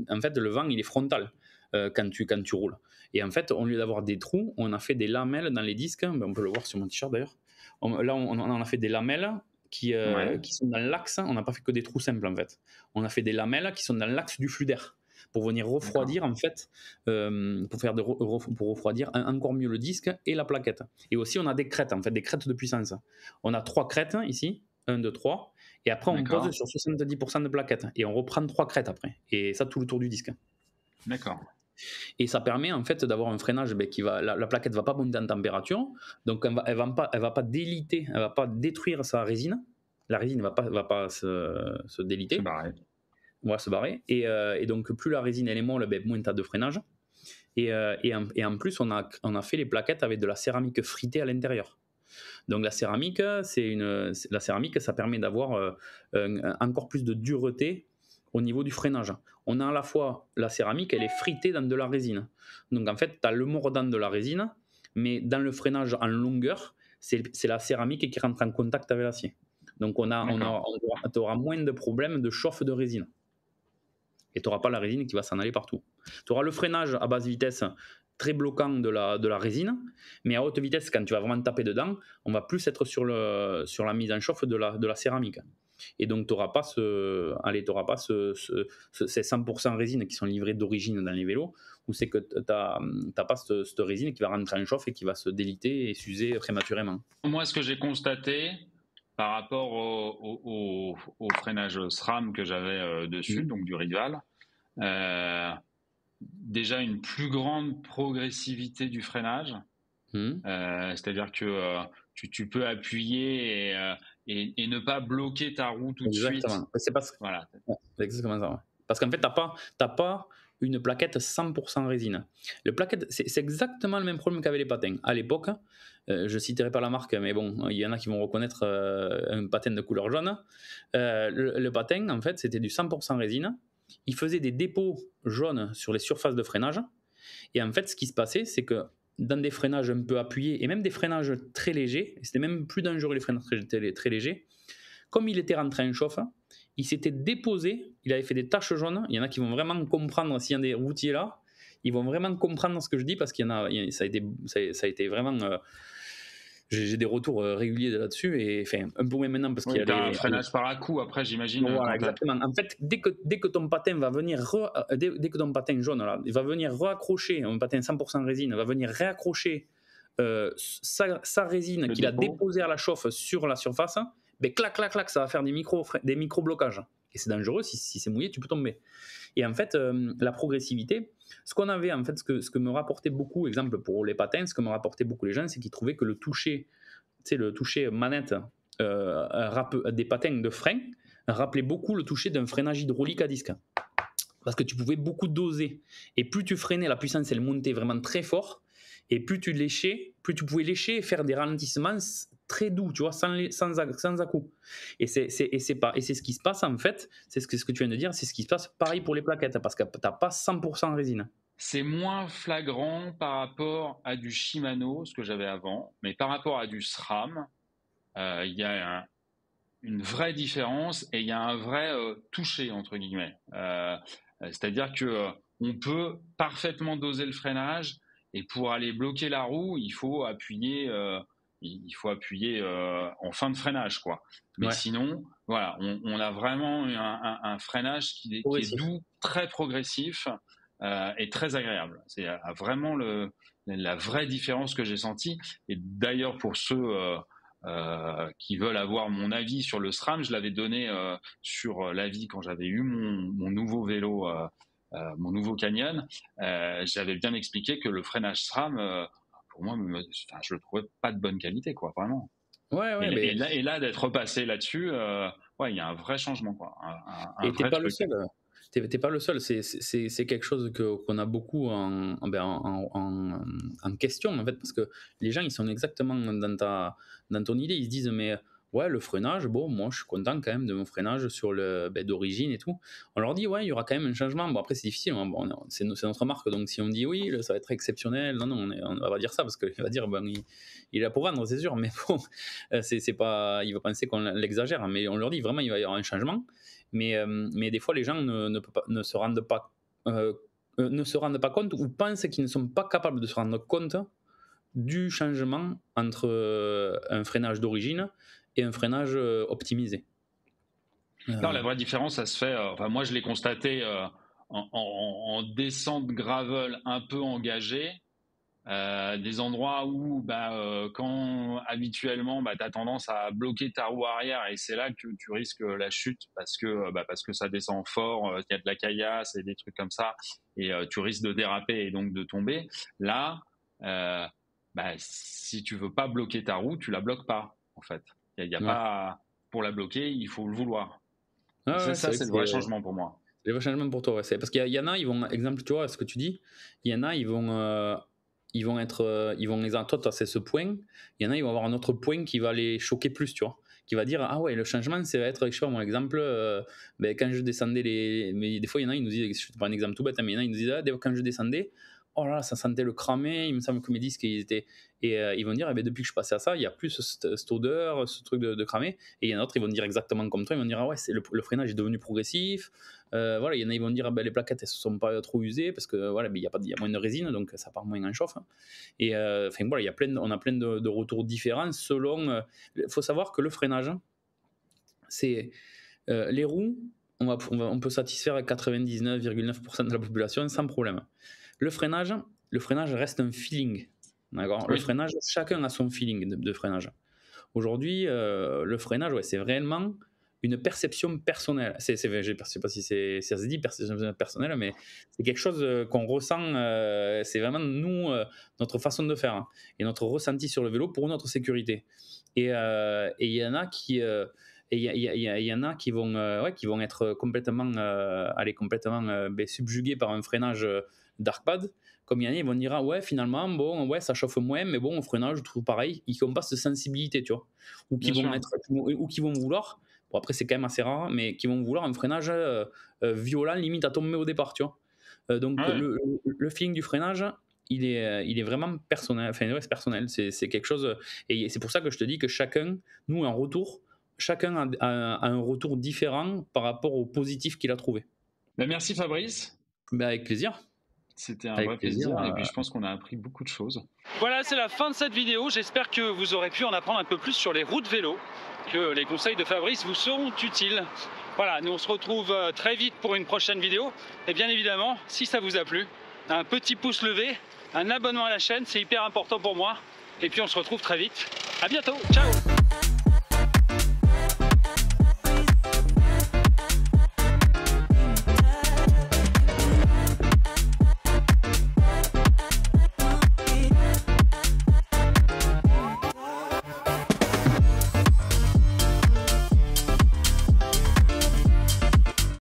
en fait, le vent, il est frontal euh, quand, tu, quand tu roules. Et en fait, au lieu d'avoir des trous, on a fait des lamelles dans les disques. Ben, on peut le voir sur mon t-shirt d'ailleurs. là, on, on a fait des lamelles euh, qui, sont dans l'axe. Hein. On n'a pas fait que des trous simples en fait. On a fait des lamelles qui sont dans l'axe du flux d'air pour venir refroidir en fait, euh, pour faire pour refroidir encore mieux le disque et la plaquette. Et aussi on a des crêtes en fait, des crêtes de puissance. On a trois crêtes hein, ici, un, deux, trois, et après on pose sur 70% de plaquettes et on reprend trois crêtes après. Et ça tout le tour du disque. D'accord. Et ça permet en fait d'avoir un freinage ben, qui va, la, plaquette plaquette va pas monter en température, donc elle va, va pas, elle va pas déliter, elle va pas détruire sa résine. La résine va pas, va pas se, déliter. Se barrer. se barrer. Euh, et, donc plus la résine est molle, moins ben, moins t'as de freinage. Euh, et, en, plus, on a, on a fait les plaquettes avec de la céramique fritée à l'intérieur. Donc la céramique, c'est une, la céramique, ça permet d'avoir euh, encore plus de dureté au niveau du freinage. On a à la fois la céramique, elle est fritée dans de la résine. Donc en fait, tu as le mordant de la résine, mais dans le freinage en longueur, c'est la céramique qui rentre en contact avec l'acier. Donc on a, on aura moins de problèmes de chauffe de résine. Et tu n'auras pas la résine qui va s'en aller partout. Tu auras le freinage à basse vitesse très bloquant de la, de la résine, mais à haute vitesse, quand tu vas vraiment taper dedans, on va plus être sur, le, sur la mise en chauffe de de la céramique. Et donc, tu n'auras pas, ce, allez, pas ce, ces 100% résine qui sont livrés d'origine dans les vélos, ou c'est que tu n'as pas cette, résine qui va rentrer en chauffe et qui va se déliter et s'user prématurément. Moi, ce que j'ai constaté par rapport au, freinage SRAM que j'avais euh, dessus, mmh. donc du rival, euh, déjà une plus grande progressivité du freinage. Mmh. Euh, c'est-à-dire que tu, tu, peux appuyer et et, ne pas bloquer ta roue tout de suite. C'est parce Exactement ça. Parce qu'en fait, t'as pas, pas une plaquette 100% résine. Le plaquette, c'est exactement le même problème qu'avaient les patins. À l'époque, euh, je citerai pas la marque, mais bon, il y en a qui vont reconnaître euh, un patin de couleur jaune. Euh, le, le, patin, en fait, c'était du 100% résine. Il faisait des dépôts jaunes sur les surfaces de freinage. Et en fait, ce qui se passait, c'est que dans des freinages un peu appuyés et même des freinages très légers, c'était même plus dangereux les freinages très, légers, comme il était rentré en chauffe, il s'était déposé, il avait fait des taches jaunes, il y en a qui vont vraiment comprendre, s'il y a des routiers là, ils vont vraiment comprendre ce que je dis parce qu'il y en a, ça a été, ça a été vraiment... Euh, j'ai des retours euh, réguliers là-dessus, et enfin, un peu moins maintenant parce qu'il y a des freinage par à coup après, j'imagine. Voilà, exactement. En fait, dès que, dès que ton patin va venir, euh, dès, que ton patin jaune, là, il va venir raccrocher, un patin 100% résine, va venir réaccrocher euh, sa, sa, résine qu'il a déposée à la chauffe sur la surface, ben clac, clac, clac, ça va faire des micro Des micro -blocages et c'est dangereux, si, c'est mouillé, tu peux tomber. Et en fait, euh, la progressivité, ce qu'on avait, en fait, ce que, ce que me rapportait beaucoup, exemple pour les patins, ce que me rapportait beaucoup les gens, c'est qu'ils trouvaient que le toucher, tu le toucher manette euh, des patins de frein rappelait beaucoup le toucher d'un freinage hydraulique à disque. Parce que tu pouvais beaucoup doser. Et plus tu freinais, la puissance, elle montait vraiment très fort. Et plus tu léchais, plus tu pouvais lécher et faire des ralentissements très doux, tu vois, sans, sans, et à-coups. Et c'est ce qui se passe en fait, c'est ce que, ce que tu viens de dire, c'est ce qui se passe pareil pour les plaquettes, parce que tu n'as pas 100% résine. C'est moins flagrant par rapport à du Shimano, ce que j'avais avant, mais par rapport à du SRAM, euh, il y a une vraie différence et il y a un vrai euh, toucher, entre guillemets. Euh, c'est-à-dire que on peut parfaitement doser le freinage et pour aller bloquer la roue, il faut appuyer il faut appuyer euh, en fin de freinage, quoi. Mais sinon, voilà, on, a vraiment un, un, freinage qui, est, doux, très progressif euh, et très agréable. C'est euh, vraiment la vraie différence que j'ai sentie. Et d'ailleurs, pour ceux qui veulent avoir mon avis sur le SRAM, je l'avais donné sur l'avis quand j'avais eu mon, nouveau vélo. mon nouveau Canyon, j'avais bien expliqué que le freinage SRAM, pour moi, je le trouvais pas de bonne qualité, quoi, vraiment. Ouais, et, là, d'être repassé là-dessus, euh, ouais, il y a un vrai changement, quoi. et t'es pas, pas le seul. Euh, t'es pas le seul. C'est quelque chose qu'on a beaucoup ben, en, en, en, question, en fait, parce que les gens, ils sont exactement dans, ta, dans ton idée. Ils se disent, mais ouais, le freinage, bon, moi je suis content quand même de mon freinage sur le ben, d'origine et tout. On leur dit, ouais, il y aura quand même un changement. Bon, après, c'est difficile, hein. bon, c'est notre marque, donc si on dit oui, ça va être exceptionnel, non, non, on, ne va pas dire ça parce qu'il va dire, ben, il, a pour vendre, c'est sûr, mais bon, euh, c'est pas, il va penser qu'on l'exagère, mais on leur dit vraiment, il va y avoir un changement. Mais, euh, mais des fois, les gens ne, se rendent pas. Euh, ne se rendent pas compte ou pensent qu'ils ne sont pas capables de se rendre compte du changement entre un freinage d'origine et un freinage euh, optimisé. Euh, non, la vraie différence, ça se fait. Euh, enfin, moi, je l'ai constaté en, descente gravel un peu engagée. des endroits où, bah, quand habituellement, bah, tu as tendance à bloquer ta roue arrière et c'est là que tu risques la chute parce que, bah, parce que ça descend fort, il y a de la caillasse et des trucs comme ça et tu risques de déraper et donc de tomber. Là, bah, si tu veux pas bloquer ta roue, tu la bloques pas en fait. Il n'y a, pas pour la bloquer, il faut le vouloir. ça, c'est le vrai euh, changement pour moi. le vrai changement pour toi, ouais. Parce qu'il y, en a, ils vont, exemple, tu vois, ce que tu dis, il y en a, ils vont, euh, ils vont être, euh, ils vont les ah, toi, c'est ce point. Il y en a, ils vont avoir un autre point qui va les choquer plus, tu vois qui va dire ah ouais le changement c'est va être je sais pas mon exemple ben, quand je descendais les mais des fois il y en a ils nous disent je fais pas un exemple tout bête hein, mais il y en a ils nous disent ah, quand je descendais oh là là, ça sentait le cramé. Il me semble que mes disques, ils étaient. Et euh, ils vont dire, eh ben, depuis que je suis passé à ça, il y a plus cette, odeur, ce truc de, cramé. Et il y en a d'autres, ils vont dire exactement comme toi. Ils vont dire, ah ouais, le, le, freinage est devenu progressif. Euh, voilà, il y en a, ils vont dire, ah ben, les plaquettes, elles ne se sont pas trop usées parce que voilà, il y, a pas, y a moins de résine, donc ça part moins en chauffe. Hein. Et euh, enfin, voilà, y a plein on a plein de, retours différents selon. Il faut savoir que le freinage, hein, c'est les roues. On, va, on, on peut satisfaire 99,9% de la population sans problème. Le freinage, le freinage reste un feeling. D'accord Le freinage, chacun a son feeling de, freinage. Aujourd'hui, euh, le freinage, ouais, c'est réellement une perception personnelle. C'est, je ne sais pas si c'est, ça se dit perception personnelle, mais c'est quelque chose euh, qu'on ressent. Euh, c'est vraiment nous, notre façon de faire hein, et notre ressenti sur le vélo pour notre sécurité. Et il y en a qui il y, y, en a qui vont, ouais, qui vont être complètement, complètement ben, subjugués par un freinage Darkpad, comme il y en a, ils vont dire ah ouais, finalement, bon, ouais, ça chauffe moins, mais bon, au freinage, je trouve pareil. Ils n'ont pas cette sensibilité, tu vois. Ou qui vont, être, ou qui vont vouloir, bon, après, c'est quand même assez rare, mais qui vont vouloir un freinage euh, euh, violent, limite à tomber au départ, tu vois. Euh, donc, ah le, feeling du freinage. Il est, il est vraiment personnel, enfin c'est personnel, c'est quelque chose, et c'est pour ça que je te dis que chacun, nous en retour, chacun a, un retour différent par rapport au positif qu'il a trouvé. Ben, merci Fabrice. Ben, avec plaisir. C'était un vrai plaisir, et puis euh, je pense qu'on a appris beaucoup de choses. Voilà, c'est la fin de cette vidéo. J'espère que vous aurez pu en apprendre un peu plus sur les routes vélo, que les conseils de Fabrice vous seront utiles. Voilà, nous on se retrouve euh, très vite pour une prochaine vidéo. Et bien évidemment, si ça vous a plu, un petit pouce levé, un abonnement à la chaîne, c'est hyper important pour moi. Et puis on se retrouve très vite. À bientôt, ciao